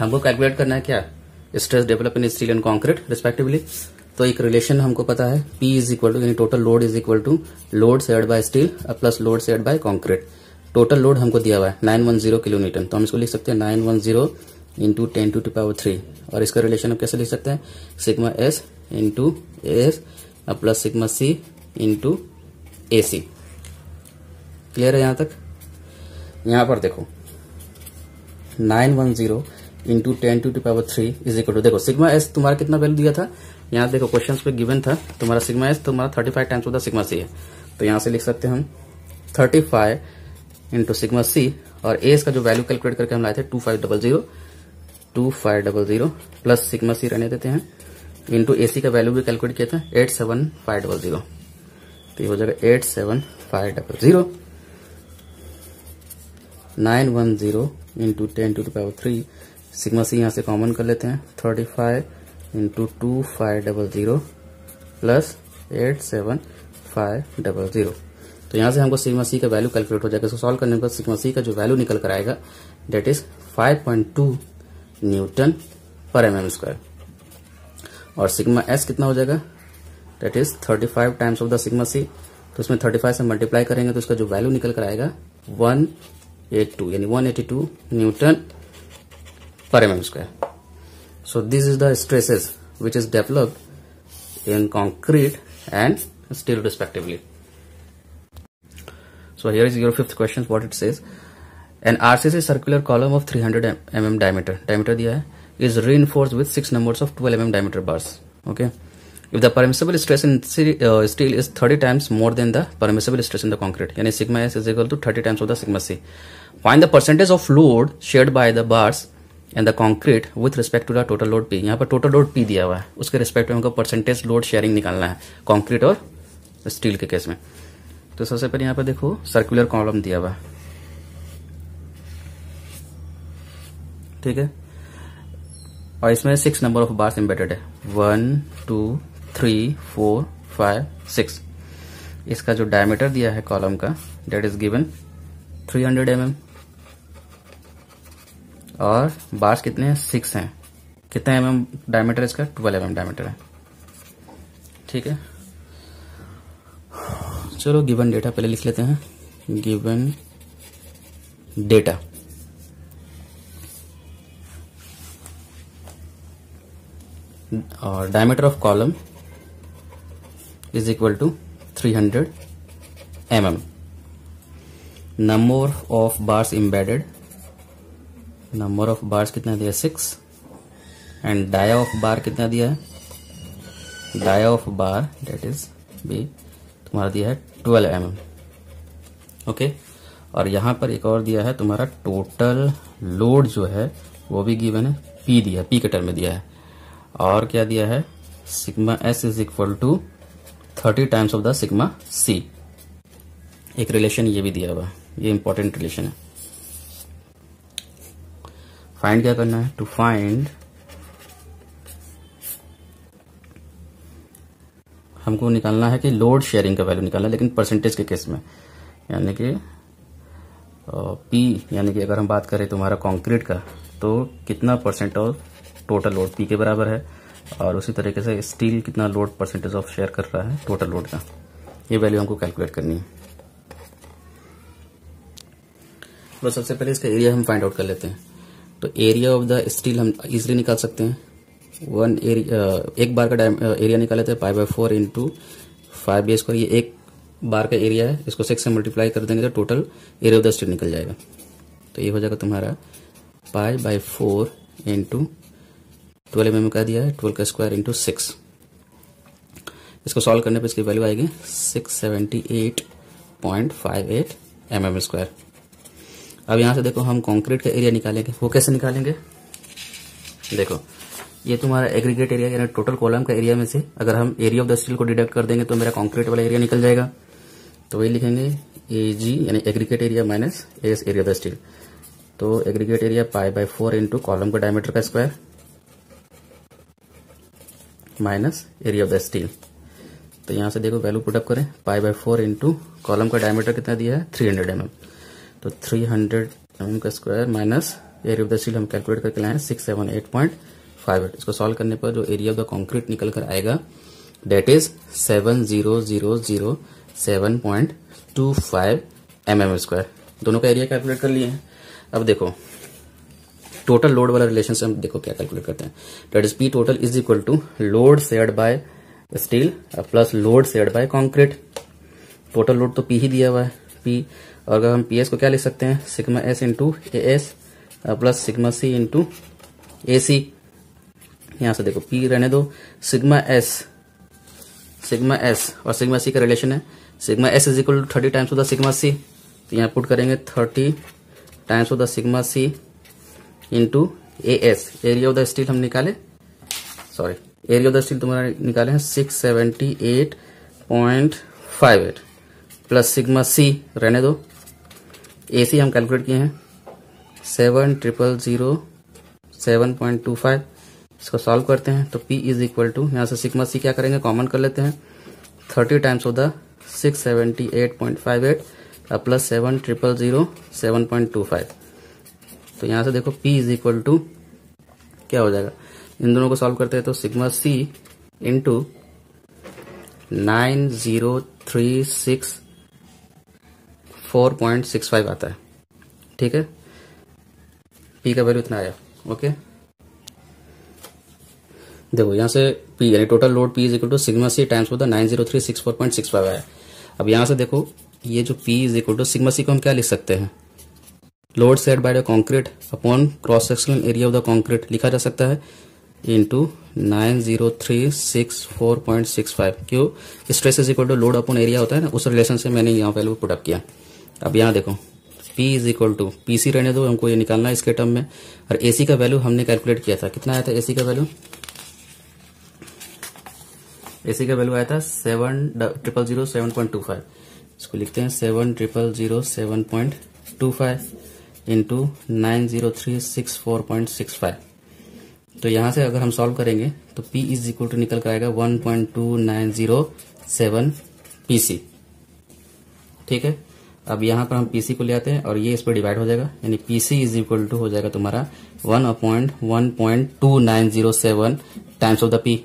हमको कैलकुलेट करना है क्या stress develop in steel and concrete respectively तो एक रिलेशन हमको पता है पी इज इक्वल टू यानी total load is equal to load shared by steel plus load shared by concrete total load हमको दिया हुआ है नाइन वन जीरो किलोमीटर तो हम इसको लिख सकते हैं nine one zero into ten to to power three और इसका रिलेशन हम कैसे लिख सकते हैं sigma S into S plus sigma C into A C clear है यहां तक यहां पर देखो nine one zero into ten to to power three is equal to देखो सिग्मा एस तुम्हारा कितना वैल्यू दिया था यहाँ देखो क्वेश्चन पे गिवन था तुम्हारा सिग्मा एस तुम्हारा थर्टी फाइव टाइम्स होता सिग्मा सी है तो यहाँ से लिख सकते हैं हम thirty five into sigma C और ए का जो वैल्यू कैलकुलेट करके हम लाए थे two five double zero two five double zero plus sigma C रहने देते हैं इंटू ए सी का वैल्यू भी कैलकुलेट किया था eight seven five double zero तो ये हो जाएगा eight seven five double zero nine one zero into ten to power three sigma C यहाँ से कॉमन कर लेते हैं thirty five into two five double zero plus eight seven five double zero तो यहाँ से हमको सिग्मा सी का वैल्यू कैलकुलेट हो जाएगा इसको सॉल्व करने पर सिग्मा सी का जो वैल्यू निकल कर आएगा that is 5.2 newton per M M square और सिग्मा एस कितना हो जाएगा that is 35 times of the sigma C तो इसमें 35 से मल्टीप्लाई करेंगे तो इसका जो वैल्यू निकल कर आएगा टू यानी two newton per MM square so this is the stresses which is developed in concrete and steel respectively So here is your fifth question what it says. An RCC circular column of 300 mm diameter diameter diya hai is reinforced with six numbers of 12 mm diameter bars. Okay. If the permissible stress in steel is 30 times more than the permissible stress in the concrete, yani sigma s is equal to 30 times of the sigma c. Find the percentage of load shared by the bars and the concrete with respect to the total load p yahan par total load p diya hua hai uske respect mein humko percentage load sharing nikalna hai concrete aur steel ke case mein तो सबसे पहले यहाँ पे देखो circular column दिया हुआ ठीक है और इसमें six number of bars embedded है one two three four five six इसका जो डायमीटर दिया है कॉलम का that is given 300 hundred mm और बार्स कितने हैं सिक्स हैं कितने एम एम डायमीटर इसका ट्वेल्व एम एम डायमीटर है ठीक है चलो गिवन डेटा पहले लिख लेते हैं गिवन डेटा और diameter of column is equal to 300 hundred M M number of bars embedded number of bars कितना दिया six and dia of bar कितना दिया है dia of bar that is B तुम्हारा दिया है ट्वेल्व एम एम ओके और यहां पर एक और दिया है तुम्हारा टोटल लोड जो है वो भी गिवन है पी दिया पी के टर्म में दिया है और क्या दिया है sigma S is equal to thirty times of the sigma C एक रिलेशन ये भी दिया हुआ ये इंपॉर्टेंट रिलेशन है फाइंड क्या करना है टू फाइंड हमको निकालना है कि लोड शेयरिंग का वैल्यू निकालना है लेकिन परसेंटेज के केस में यानी कि पी यानी कि अगर हम बात करें तुम्हारा कंक्रीट का तो कितना percent of total load P के बराबर है और उसी तरीके से स्टील कितना लोड परसेंटेज ऑफ शेयर कर रहा है टोटल लोड का ये वैल्यू हमको कैलकुलेट करनी है तो सबसे पहले इसका एरिया हम फाइंड आउट कर लेते हैं तो एरिया ऑफ द स्टील हम इजिली निकाल सकते हैं वन एरिया uh, एक बार का एरिया uh, निकाले थे five by four into five B square ये एक बार का एरिया है इसको सिक्स से मल्टीप्लाई कर देंगे तो total area of the state निकल जाएगा तो ये हो जाएगा तुम्हारा pi by four into twelve M का दिया है ट्वेल्व का स्क्वायर इंटू सिक्स इसको सॉल्व करने पर इसकी वैल्यू आएगी six seventy eight point five eight M M square अब यहां से देखो हम कॉन्क्रीट का एरिया निकालेंगे वो कैसे निकालेंगे देखो ये तुम्हारा एग्रीगेट एरिया यानी टोटल कॉलम का एरिया में से अगर हम एरिया ऑफ द स्टील को डिडक्ट कर देंगे तो मेरा कॉन्क्रीट वाला एरिया निकल जाएगा तो वही लिखेंगे ए जी यानी aggregate area minus S area of the steel तो aggregate area pi by four into column का डायमीटर का square minus area of the steel तो यहां से देखो वैल्यू पुटअप करें pi by four into column का डायमीटर कितना दिया है थ्री हंड्रेड एमएम तो थ्री हंड्रेड एमएम का square minus area of the steel हम कैलकुलेट करके लाए six seven eight point five eight इसको सॉल्व करने पर जो एरिया ऑफ द कॉन्क्रीट निकल कर आएगा that is seven zero zero zero seven point two five M M square दोनों का एरिया कैलकुलेट कर लिए हैं अब देखो टोटल लोड वाला रिलेशन से हम देखो क्या कैलकुलेट करते हैं that is P total is equal to load share by steel plus load share by concrete total load तो पी ही दिया हुआ है पी और अगर हम पी एस को क्या लिख सकते हैं sigma S into A S plus sigma C into A C यहां से देखो पी रहने दो सिग्मा एस सिग्मा एस और सिग्मा सी का रिलेशन है sigma S is equal to thirty times of the sigma C तो यहाँ पुट करेंगे thirty times of the sigma C into A S area of the steel हम निकाले sorry area of the steel तुम्हारा निकाले हैं six seventy eight point five eight plus sigma C रहने दो ए सी हम कैलकुलेट किए हैं seven triple zero seven point two five इसको सॉल्व करते हैं तो P इज इक्वल टू यहाँ से सिग्मा सी क्या करेंगे कॉमन कर लेते हैं thirty times of the six seventy eight point five eight plus seven triple zero seven point two five तो यहाँ से देखो P इज इक्वल टू क्या हो जाएगा इन दोनों को सॉल्व करते हैं तो sigma C into nine zero three six four point six five आता है ठीक है पी का वैल्यू इतना आया ओके देखो यहाँ से पी यानी total load P is equal to sigma C times होता है nine zero three six four point six five आया अब यहाँ से देखो ये जो P is equal to sigma C को हम क्या लिख सकते हैं load shared by the concrete upon cross sectional area of the concrete लिखा जा सकता है into nine zero three six four point six five क्यों stress is equal to load upon area होता है ना उस रिलेशन से मैंने यहाँ वैल्यू पुटअप किया अब यहाँ देखो P is equal to P रहने दो हमको ये निकालना है इसके टर्म में और ए का वैल्यू हमने कैलकुलेट किया था कितना आया था ए का वैल्यू एसी का वैल्यू आया था seven triple zero seven point two five इसको लिखते हैं seven triple zero seven point two five into nine zero three six four point six five तो यहां से अगर हम सॉल्व करेंगे तो पी इज इक्वल टू निकल कर आएगा one point two nine zero seven PC ठीक है अब यहां पर हम पीसी को ले आते हैं और ये इस पर डिवाइड हो जाएगा यानी पीसी इज इक्वल टू हो जाएगा तुम्हारा one appoint one point two nine zero seven times of the P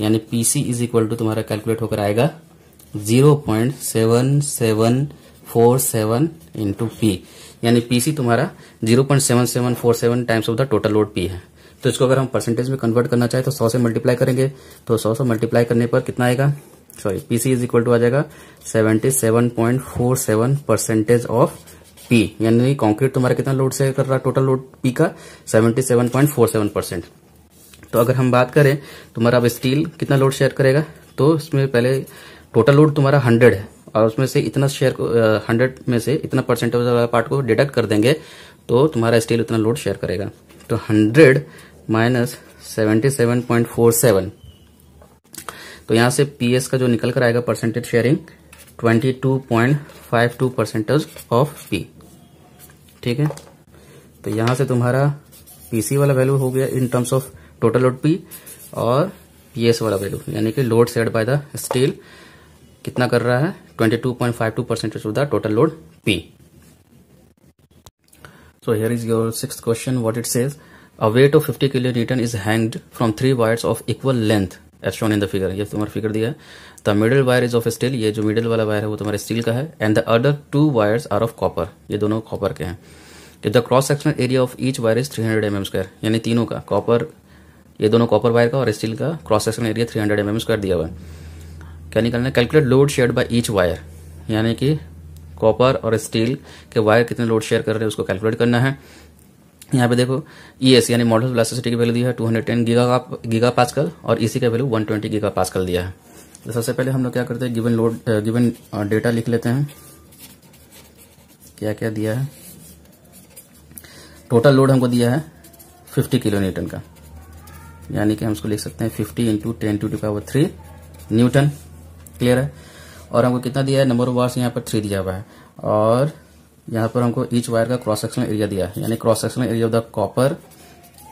यानी पीसी इज इक्वल टू तुम्हारा कैलकुलेट होकर आएगा zero point seven seven four seven into P यानी पीसी तुम्हारा zero point seven seven four seven times of the total load P है तो इसको अगर हम परसेंटेज में कन्वर्ट करना चाहे तो सौ से मल्टीप्लाई करेंगे तो सौ से मल्टीप्लाई करने पर कितना आएगा sorry PC is equal to आ जाएगा seventy seven point four seven percentage of P यानी कॉन्क्रीट तुम्हारा कितना लोड से कर रहा टोटल लोड पी का seventy seven point four seven percent तो अगर हम बात करें तुम्हारा अब स्टील कितना लोड शेयर करेगा तो इसमें पहले टोटल लोड तुम्हारा हंड्रेड है और उसमें से इतना शेयर को हंड्रेड में से इतना परसेंटेज वाला पार्ट को डिडक्ट कर देंगे तो तुम्हारा स्टील उतना लोड शेयर करेगा तो hundred minus seventy seven point four seven तो यहां से पीएस का जो निकल कर आएगा percentage sharing twenty two point five two percentage of P ठीक है तो यहां से तुम्हारा पीसी वाला वैल्यू हो गया in terms of total load P और पी एस वाला वैल्यू यानी कि load shared by the steel कितना कर रहा है 22.52 percentage of the total load P so here is your six question what it says a weight of 50 kilo newton is hanged from three wires of equal length as shown in the figure ये तुम्हारा figure दिया है the middle wire is of steel ये जो middle वाला wire है वो तुम्हारे स्टील का है and the other two wires are of copper ये दोनों कॉपर के हैं the cross sectional area of each wire is three hundred M M square यानी तीनों का कॉपर ये दोनों कॉपर वायर का और स्टील का cross section area three hundred M square दिया हुआ है क्या निकालना है calculate load share by each wire यानी कि कॉपर और स्टील के वायर कितने लोड शेयर कर रहे हैं उसको कैलकुलेट करना है यहाँ पे देखो ई e एस यानी मॉडल प्लास्टिसिटी की वैल्यू दिया है two hundred ten giga giga pascal और ईसी e का value one twenty giga pascal दिया है तो सबसे पहले हम लोग क्या करते हैं गिवन लोड गिवन डेटा लिख लेते हैं क्या क्या दिया है टोटल लोड हमको दिया है फिफ्टी किलो न्यूटन का यानी कि हम इसको लिख सकते हैं fifty into ten to to power three newton clear है और हमको कितना दिया है नंबर ऑफ वायर्स यहाँ पर थ्री दिया हुआ है और यहाँ पर हमको ईच वायर का क्रॉस सेक्शनल एरिया दिया है यानी cross sectional area of the copper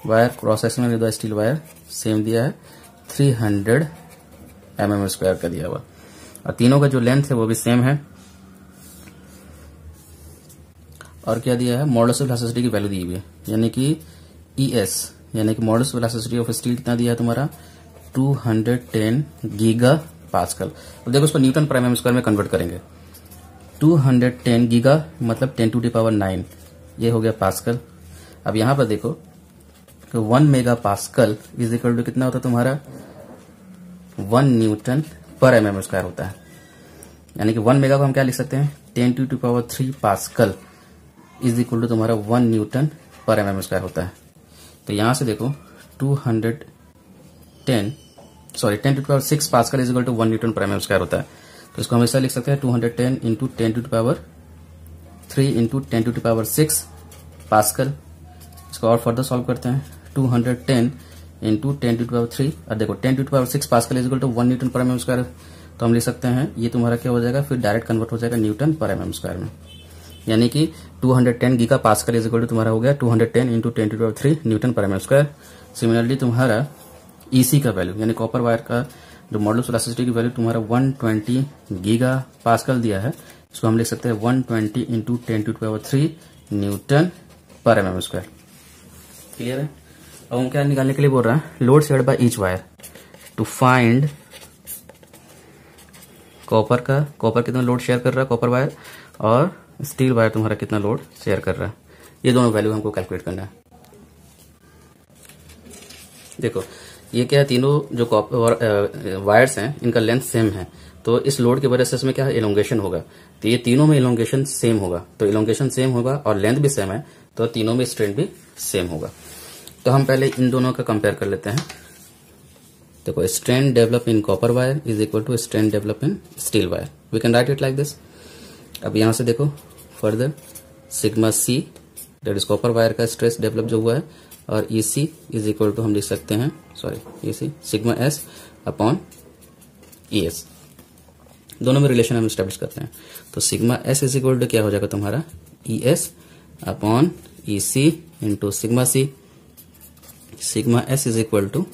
wire cross sectional area steel wire same दिया है three hundred M M square का दिया हुआ और तीनों का जो लेंथ है वो भी सेम है और क्या दिया है मॉडल ऑफ इलास्टिसिटी की वैल्यू दी हुई है यानी कि ई e एस यानी कि मॉडल्स वेलासिटी ऑफ स्टील कितना दिया है तुम्हारा 210 गीगा पास्कल अब देखो उसको न्यूटन प्राइम स्क्वायर में कन्वर्ट करेंगे 210 गीगा मतलब 10 टू डी पावर 9 ये हो गया पास्कल अब यहां पर देखो कि 1 mega pascal is equal to कितना होता है तुम्हारा 1 Newton per M M square होता है यानी कि 1 मेगा को हम क्या लिख सकते हैं 10 to to power 3 pascal is equal to तुम्हारा 1 Newton per M M square होता है तो यहां से देखो two hundred ten sorry ten to power six pascal is equal to one newton per M square होता है तो इसको हम ऐसा लिख सकते हैं two hundred ten into ten to power three into ten to power six pascal इसको और फर्दर सॉल्व करते हैं two hundred ten into ten to power three और देखो ten to power six pascal is equal to one newton per M square तो हम लिख सकते हैं ये तुम्हारा क्या हो जाएगा फिर डायरेक्ट कन्वर्ट हो जाएगा न्यूटन पर एम स्क्वायर में यानी कि 210 hundred ten giga pascal is equal to तुम्हारा हो गया 210 hundred ten into twenty to three newton per M square similarly तुम्हारा ईसी e का वैल्यू यानी कॉपर वायर का जो मॉडल सोलासिटी की वैल्यू तुम्हारा 120 गीगा पास्कल दिया है इसको हम लिख सकते हैं 120 twenty into twenty to power three newton per MM square clear है अब हम क्या निकालने के लिए बोल रहे हैं load shared by each wire to find copper का कॉपर कितना लोड शेयर कर रहा है कॉपर वायर और स्टील वायर तुम्हारा कितना लोड शेयर कर रहा है ये दोनों वैल्यू हमको कैलकुलेट करना है देखो ये क्या है तीनों जो वायर्स हैं इनका लेंथ सेम है तो इस लोड की वजह से इसमें क्या है इलोंगेशन होगा तो ये तीनों में इलोंगेशन सेम होगा तो इलोंगेशन सेम होगा और लेंथ भी सेम है तो तीनों में स्ट्रेंथ भी सेम होगा तो हम पहले इन दोनों का कंपेयर कर लेते हैं देखो strength develop in copper wire is equal to strength develop in steel wire we can write it like this अब यहां से देखो further sigma C that is copper wire का स्ट्रेस डेवलप जो हुआ है और E C is equal to हम लिख सकते हैं sorry E C sigma S upon E S दोनों में रिलेशन हम स्टेब्लिश करते हैं तो sigma S is equal to क्या हो जाएगा तुम्हारा E S upon E C into sigma C sigma S is equal to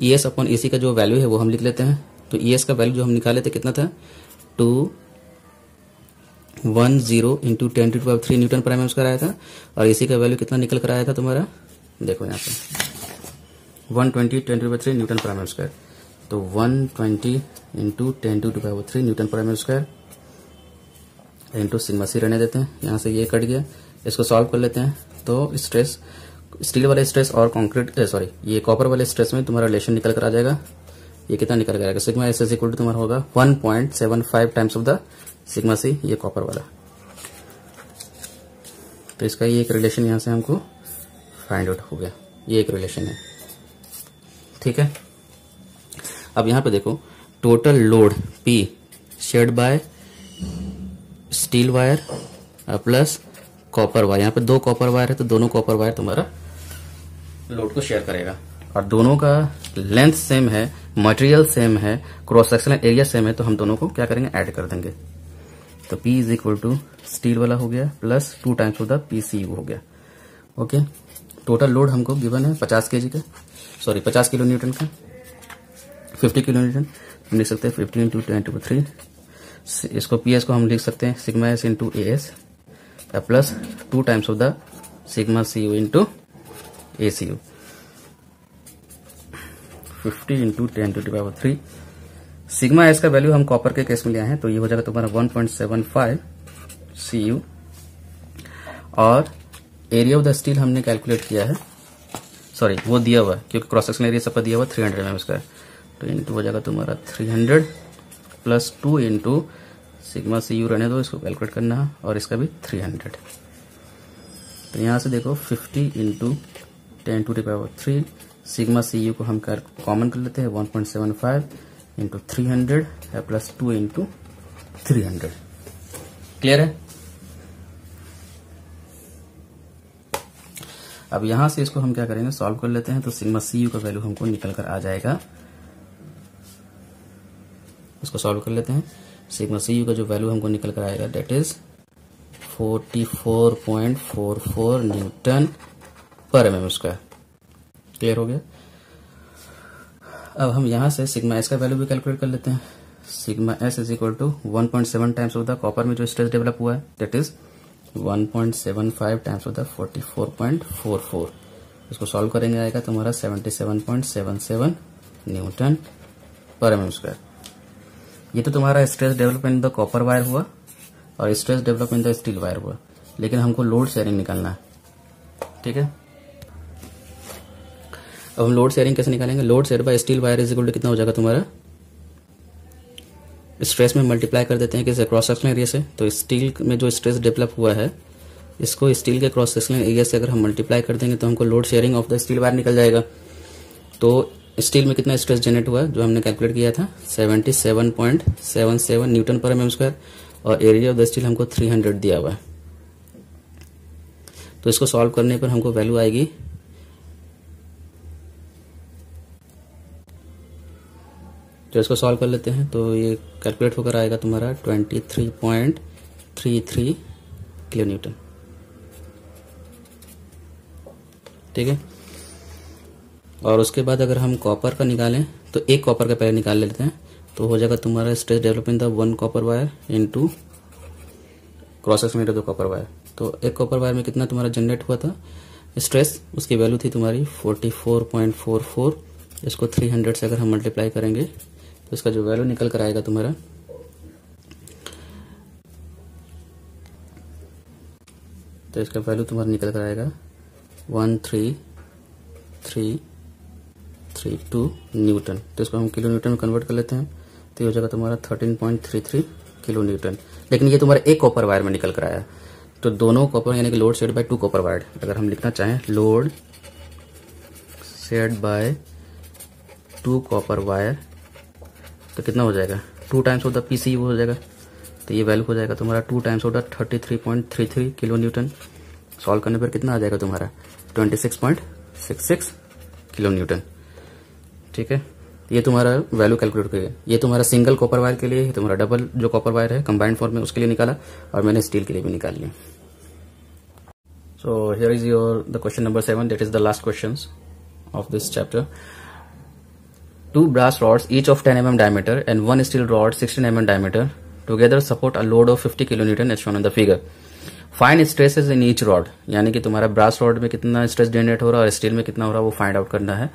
E S upon E C का जो वैल्यू है वो हम लिख लेते हैं तो ई e एस का वैल्यू जो हम निकाले थे कितना था two one zero into ten to twelve three newton per M square आया था और इसी का वैल्यू कितना निकल कर आया था तुम्हारा देखो यहाँ पे one twenty ten to three newton per M square तो one twenty into ten to twelve three newton per M square into sigma C रहने देते हैं यहाँ से ये कट गया इसको सॉल्व कर लेते हैं तो स्ट्रेस स्टील वाले स्ट्रेस और कॉन्क्रीट सॉरी ये कॉपर वाले स्ट्रेस में तुम्हारा रिलेशन निकल कर आ जाएगा ये कितना निकल कर आएगा sigma S is equal to तुम्हारा होगा one point seven five times of the sigma C ये कॉपर वाला तो इसका ये एक रिलेशन यहाँ से हमको फाइंड आउट हो गया ये एक रिलेशन है ठीक है अब यहाँ पे देखो total load P shared by steel wire plus copper wire यहाँ पे दो कॉपर वायर है तो दोनों कॉपर वायर तुम्हारा लोड को शेयर करेगा और दोनों का लेंथ सेम है मटेरियल सेम है क्रॉस सेक्शनल एरिया सेम है तो हम दोनों को क्या करेंगे ऐड कर देंगे तो P is equal to steel वाला हो गया plus two times of the P हो गया ओके टोटल लोड हमको गिवन है पचास के का सॉरी पचास किलो न्यूटन का फिफ्टी किलो न्यूटन हम लिख सकते हैं fifty into twenty to three इसको पी को हम लिख सकते हैं sigma S into A S plus two times of the sigma C U into A C you fifty into ten to power three sigma S का value हम copper के case में लिया है तो ये हो जाएगा तुम्हारा 1.75 point seven five C U और एरिया ऑफ द स्टील हमने कैलकुलेट किया है सॉरी वो दिया हुआ है क्योंकि क्रॉस सेक्शन एरिया सब दिया हुआ थ्री हंड्रेड एम का तो इंटू हो जाएगा तुम्हारा three hundred plus two into sigma C U रहने दो इसको कैलकुलेट करना है और इसका भी थ्री हंड्रेड तो यहाँ से देखो fifty into ten to the three sigma C U को हम कॉमन कर लेते हैं one point seven five into three hundred plus two into three hundred clear है अब यहां से इसको हम क्या करेंगे सॉल्व कर लेते हैं तो सिग्मा सी यू का वैल्यू हमको निकल कर आ जाएगा इसको सॉल्व कर लेते हैं सिग्मा सी यू का जो वैल्यू हमको निकल कर आएगा that is 44.44 newton per M M square clear हो गया अब हम यहाँ से सिग्मा एस का वैल्यू भी कैलकुलेट कर लेते हैं sigma S is equal to one point seven times of the copper में जो स्ट्रेस डेवलप हुआ है that is one point seven five times of the forty four point four four इसको सॉल्व करेंगे आएगा तो हमारा seventy seven point seven seven newton per M square ये तो तुम्हारा stress develop in the copper wire हुआ और stress develop in the steel wire हुआ लेकिन हमको लोड शेयरिंग निकालना है ठीक है अब हम लोड शेयरिंग कैसे निकालेंगे load share by steel wire is equal to कितना हो जाएगा तुम्हारा स्ट्रेस में मल्टीप्लाई कर देते हैं किस क्रॉस सेक्शनल एरिया से तो स्टील में जो स्ट्रेस डेवलप हुआ है इसको स्टील के क्रॉस सेक्शनल एरिया से अगर हम मल्टीप्लाई कर देंगे तो हमको load sharing of the steel wire निकल जाएगा तो स्टील में कितना स्ट्रेस जनरेट हुआ जो हमने कैलकुलेट किया था 77.77 न्यूटन पर एम स्क्वायर और एरिया ऑफ द स्टील हमको 300 दिया हुआ है तो इसको सॉल्व करने पर हमको वैल्यू आएगी फिर इसको सॉल्व कर लेते हैं तो ये कैलकुलेट होकर आएगा तुम्हारा twenty three point three three kilo newton ठीक है और उसके बाद अगर हम कॉपर का निकालें तो एक कॉपर का पहले निकाल लेते हैं तो हो जाएगा तुम्हारा stress developing the one copper wire in to cross meter the copper wire तो एक कॉपर वायर में कितना तुम्हारा जनरेट हुआ था स्ट्रेस उसकी वैल्यू थी तुम्हारी 44.44 इसको 300 से अगर हम मल्टीप्लाई करेंगे तो इसका जो वैल्यू निकल कर आएगा तुम्हारा तो इसका वैल्यू तुम्हारा निकल कर आएगा one three three three two newton तो इसको हम किलो न्यूटन में कन्वर्ट कर लेते हैं तो ये हो जाएगा तुम्हारा thirteen point three three kilo newton लेकिन ये तुम्हारा एक कॉपर वायर में निकल कर आया तो दोनों कॉपर यानी कि load shared by two copper wire अगर हम लिखना चाहें load shared by two copper wire तो कितना हो जाएगा two times of the P C हो जाएगा तो ये वैल्यू हो जाएगा तुम्हारा two times of the thirty three point three three kilo newton solve करने पर कितना आ जाएगा तुम्हारा twenty six point six six kilo newton ठीक है ये तुम्हारा वैल्यू कैलकुलेट करिए ये तुम्हारा सिंगल कॉपर वायर के लिए तुम्हारा डबल जो कॉपर वायर है कंबाइंड फॉर्म में उसके लिए निकाला और मैंने स्टील के लिए भी निकाल लिया so here is your the question number seven that is the last question of this chapter Two brass rods, each of 10 mm diameter, and one steel rod, 16 mm diameter, together support a load of 50 kN as shown in the figure. Find stresses in each rod यानी कि तुम्हारा brass rod में कितना stress generate हो रहा है और steel में कितना हो रहा है वो फाइंड आउट करना है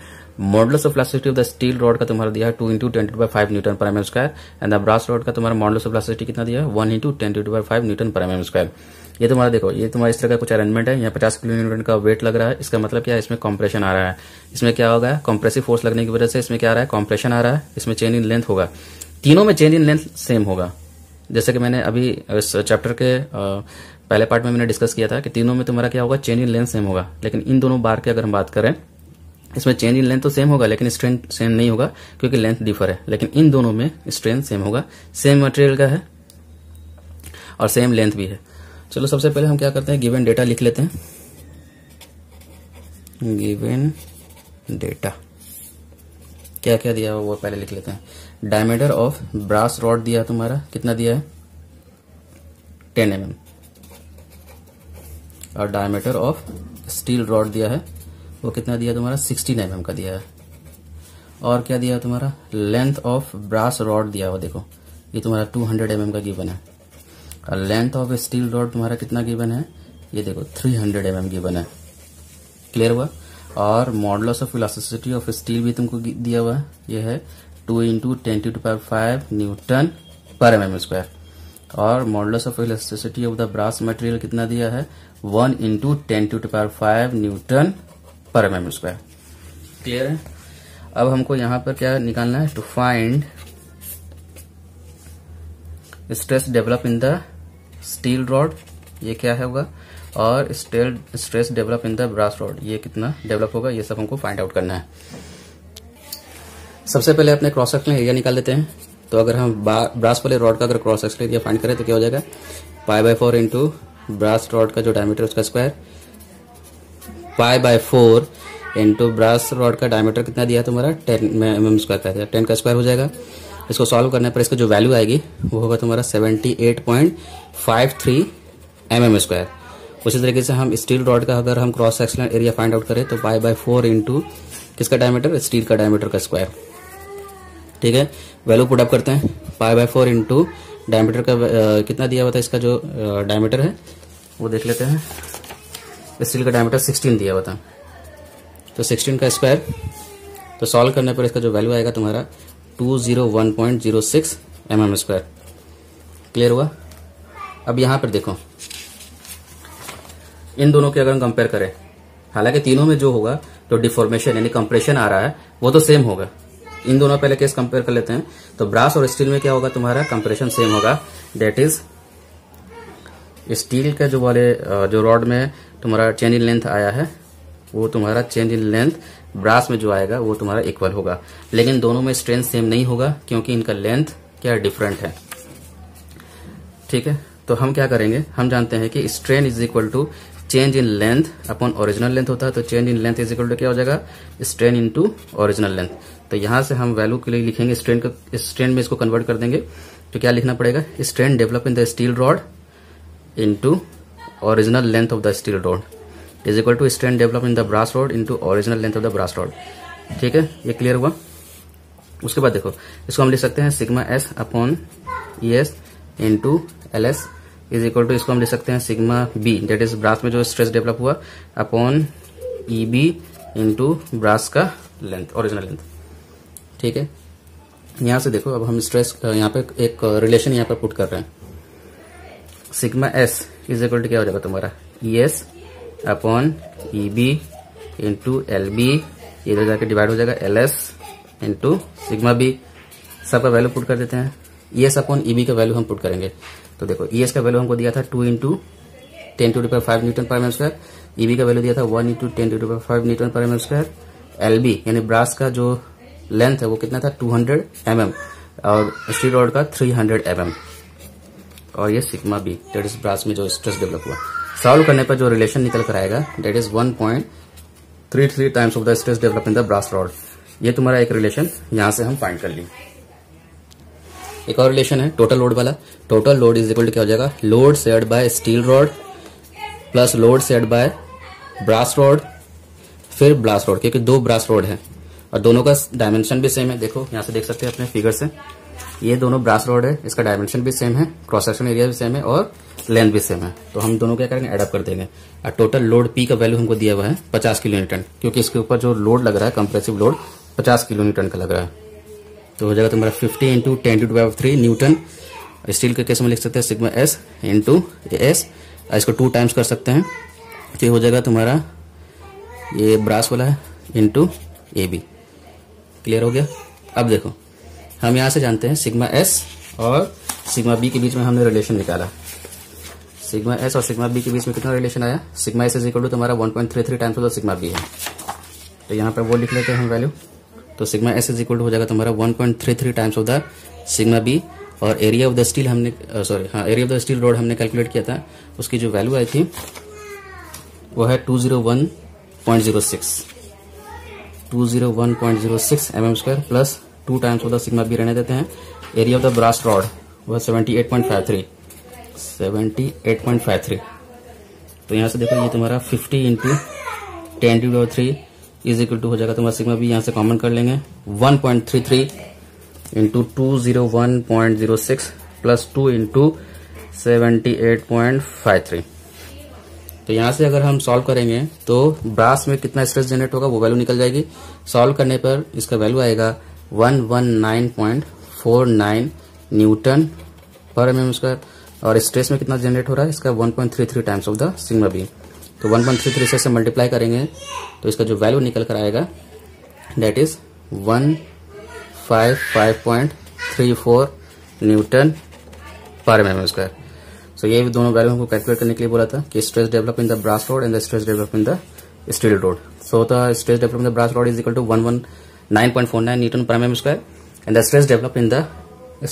modulus of plasticity of the steel rod का तुम्हारा दिया है two into ten to by five newton per M square and the brass rod का तुम्हारा मॉडल्स ऑफ प्लास्टिसिटी कितना दिया है one into ten to by five newton per M square ये तुम्हारा तो मतलब देखो ये तुम्हारा तो मतलब इस तरह का कुछ अरेंजमेंट है यहाँ पचास किलो न्यूटन का वेट लग रहा है इसका मतलब क्या है इसमें कॉम्प्रेशन आ रहा है इसमें क्या होगा कॉम्प्रेसिव फोर्स लगने की वजह से इसमें क्या आ रहा है कॉम्प्रेशन आ रहा है इसमें चेन इन लेंथ होगा तीनों में चेंज इन लेंथ सेम होगा जैसे कि मैंने अभी इस चैप्टर के पहले पार्ट में मैंने डिस्कस किया था कि तीनों में तुम्हारा क्या होगा चेन इन लेंथ सेम होगा लेकिन इन दोनों बार की अगर हम बात करें इसमें चेन इन लेंथ तो सेम होगा लेकिन स्ट्रेंथ सेम नहीं होगा क्योंकि लेंथ डिफर है लेकिन इन दोनों में स्ट्रेंथ सेम होगा सेम मटेरियल का है और सेम लेंथ भी है चलो सबसे पहले हम क्या करते हैं गिवन डेटा लिख लेते हैं गिवन डेटा क्या क्या दिया हुआ वो पहले लिख लेते हैं डायमीटर ऑफ ब्रास रॉड दिया तुम्हारा कितना दिया है टेन एम mm। और डायमीटर ऑफ स्टील रॉड दिया है वो कितना दिया तुम्हारा सिक्सटीन एम mm का दिया है और क्या दिया तुम्हारा लेंथ ऑफ ब्रास रॉड दिया हुआ देखो ये तुम्हारा टू हंड्रेड एम का गिवन है लेंथ ऑफ स्टील रॉड तुम्हारा कितना गिवन है ये देखो 300 हंड्रेड एम गिवन है क्लियर हुआ और modulus of elasticity of steel भी तुमको दिया हुआ है ये है two into ten to power five newton per M M square और modulus of elasticity of the brass material कितना दिया है one into ten to power five newton per M M square clear है अब हमको यहां पर क्या निकालना है to find stress develop in the steel rod ये क्या होगा और स्टेल stress develop in the brass rod ये कितना डेवलप होगा ये सब हमको फाइंड आउट करना है सबसे पहले अपने क्रॉस सेक्शन एरिया निकाल लेते हैं तो अगर हम ब्रास वाले रॉड का अगर क्रॉस सेक्शन एरिया फाइंड करें तो क्या हो जाएगा pi by four into brass rod का जो डायमीटर उसका square pi by four into brass rod का डायमीटर कितना दिया तुम्हारा टेन एम एम स्क्वायर का टेन का स्क्वायर हो जाएगा इसको सॉल्व करने पर इसका जो वैल्यू आएगी वो होगा तुम्हारा seventy eight point five three m M square उसी तरीके से हम स्टील रॉड का अगर हम cross sectional area find out करें तो पाई बाय फोर इंटू किसका डायमीटर स्टील का डायमीटर का स्क्वायर ठीक है वैल्यू अप करते हैं pi by four into diameter का आ, कितना दिया हुआ था इसका जो डायमीटर है वो देख लेते हैं स्टील का डायमीटर सिक्सटीन दिया हुआ था तो सिक्सटीन का स्क्वायर तो सॉल्व करने पर इसका जो वैल्यू आएगा तुम्हारा two zero one point zero square clear हुआ अब यहां पर देखो इन दोनों के अगर हम कंपेयर करें हालांकि तीनों में जो होगा तो डिफॉर्मेशन यानी कंप्रेशन आ रहा है वो तो सेम होगा इन दोनों पहले केस कंपेयर कर लेते हैं तो ब्रास और स्टील में क्या होगा तुम्हारा कंप्रेशन सेम होगा डेट इज स्टील का जो वाले जो रॉड में तुम्हारा चेन इन लेंथ आया है वो तुम्हारा चेन इन लेंथ ब्रास में जो आएगा वो तुम्हारा इक्वल होगा लेकिन दोनों में स्ट्रेंथ सेम नहीं होगा क्योंकि इनका लेंथ क्या डिफरेंट है ठीक है तो हम क्या करेंगे हम जानते हैं कि strain is equal to change in length upon original length होता है तो change in length is equal to क्या हो जाएगा स्ट्रेन इन टू ओरिजिनल लेंथ तो यहां से हम वैल्यू के लिए लिखेंगे स्ट्रेन को स्ट्रेन में इसको कन्वर्ट कर देंगे तो क्या लिखना पड़ेगा strain develop in the steel rod into original length of the steel rod is equal to strength develop in the brass rod into original length of the brass rod ठीक है ये clear हुआ उसके बाद देखो इसको हम लिख सकते हैं sigma S upon E S into L S is equal to इसको हम लिख सकते हैं sigma B that is brass में जो स्ट्रेस डेवलप हुआ upon E B into brass का लेंथ ओरिजिनल लेंथ ठीक है यहां से देखो अब हम स्ट्रेस यहाँ पे एक रिलेशन यहाँ पर पुट कर रहे हैं sigma S is equal to क्या हो जाएगा तुम्हारा E e S upon E B into L B इधर जाके डिवाइड हो जाएगा L S into sigma B सबका वैल्यू पुट कर देते हैं E S upon E B का वैल्यू हम पुट करेंगे तो देखो ई e एस का वैल्यू हमको दिया था two into ten to the power five newton per square E B का वैल्यू दिया था वन इंटू टेन टू रूपये five newton per square L B यानी ब्रास का जो लेंथ है वो कितना था टू हंड्रेड एम एम और स्टील रॉड का थ्री हंड्रेड एम एम और ये सिग्मा बी डेट इस ब्रास में जो स्ट्रेस डेवलप हुआ सॉल्व करने पर जो रिलेशन निकल कर आएगा that is one point three three times of the stress develop in the brass rod ये तुम्हारा एक रिलेशन यहां से हम फाइंड कर ली एक और रिलेशन है टोटल लोड वाला total load is equal to क्या हो जाएगा load shared by steel rod plus load shared by brass rod फिर ब्रास रॉड क्योंकि दो ब्रास रॉड है और दोनों का डायमेंशन भी सेम है देखो यहां से देख सकते हैं अपने फिगर से ये दोनों ब्रास रॉड है इसका डायमेंशन भी सेम है क्रॉस सेक्शन एरिया भी सेम है और लेंथ सेम है तो हम दोनों क्या करेंगे एडअप कर देंगे और टोटल लोड पी का वैल्यू हमको दिया हुआ है पचास किलो न्यूटन क्योंकि इसके ऊपर जो लोड लग रहा है कंप्रेसिव लोड पचास किलो न्यूटन का लग रहा है तो हो जाएगा तुम्हारा fifty into ten to twelve three newton steel के केस में लिख सकते हैं सिग्मा एस इंटू एस इसको टू टाइम्स कर सकते हैं तो हो जाएगा तुम्हारा ये ब्रास वाला है इंटू ए बी क्लियर हो गया अब देखो हम यहाँ से जानते हैं सिग्मा एस और सिग्मा बी के बीच में हमने रिलेशन निकाला सिग्मा एस और सिग्मा बी के बीच में कितना रिलेशन आया sigma S is equal to तुम्हारा one point three three times of sigma B है तो यहाँ पर वो लिख लेते हैं हम वैल्यू तो sigma S is equal to हो जाएगा तुम्हारा one point three three times of the sigma B और एरिया ऑफ द स्टील हमने सॉरी हाँ area of the steel rod हमने कैलकुलेट किया था उसकी जो वैल्यू आई थी वो है two zero one point zero six two zero one point zero six M M square plus two times of the sigma B रहने देते हैं area of the brass rod वह seventy eight point five three seventy तो यहाँ से देखो ये तुम्हारा fifty into ten to the three is equal to हो जाएगा तुम्हारा सिग्मा भी यहाँ से कॉमन कर लेंगे 1.33 point three three into two zero one point zero six plus two into seventy eight point five three तो यहाँ से अगर हम सॉल्व करेंगे तो ब्रास में कितना स्ट्रेस जनरेट होगा वो वैल्यू निकल जाएगी सॉल्व करने पर इसका वैल्यू आएगा 119.49 one newton per M M square और स्ट्रेस में कितना जनरेट हो रहा है इसका 1.33 times of the sigma B तो 1.33 से, से मल्टीप्लाई करेंगे तो इसका जो वैल्यू निकल कर आएगा that is one newton per M square so ये दोनों वैल्यू हमको कैलकुलेट करने के लिए बोला था कि stress develop in the brass rod and the stress develop in the steel rod so the stress develop in the brass rod is equal to one one nine point four nine newton per M square and the stress develop in the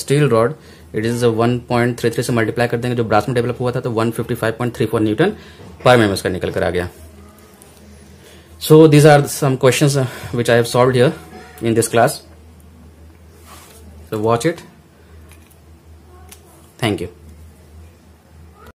steel rod it is 1.33 से multiply कर देंगे जो brass में develop हुआ था तो 155.34 Newton per M उसका निकल कर आ गया so these are some questions which I have solve here in this class so watch it thank you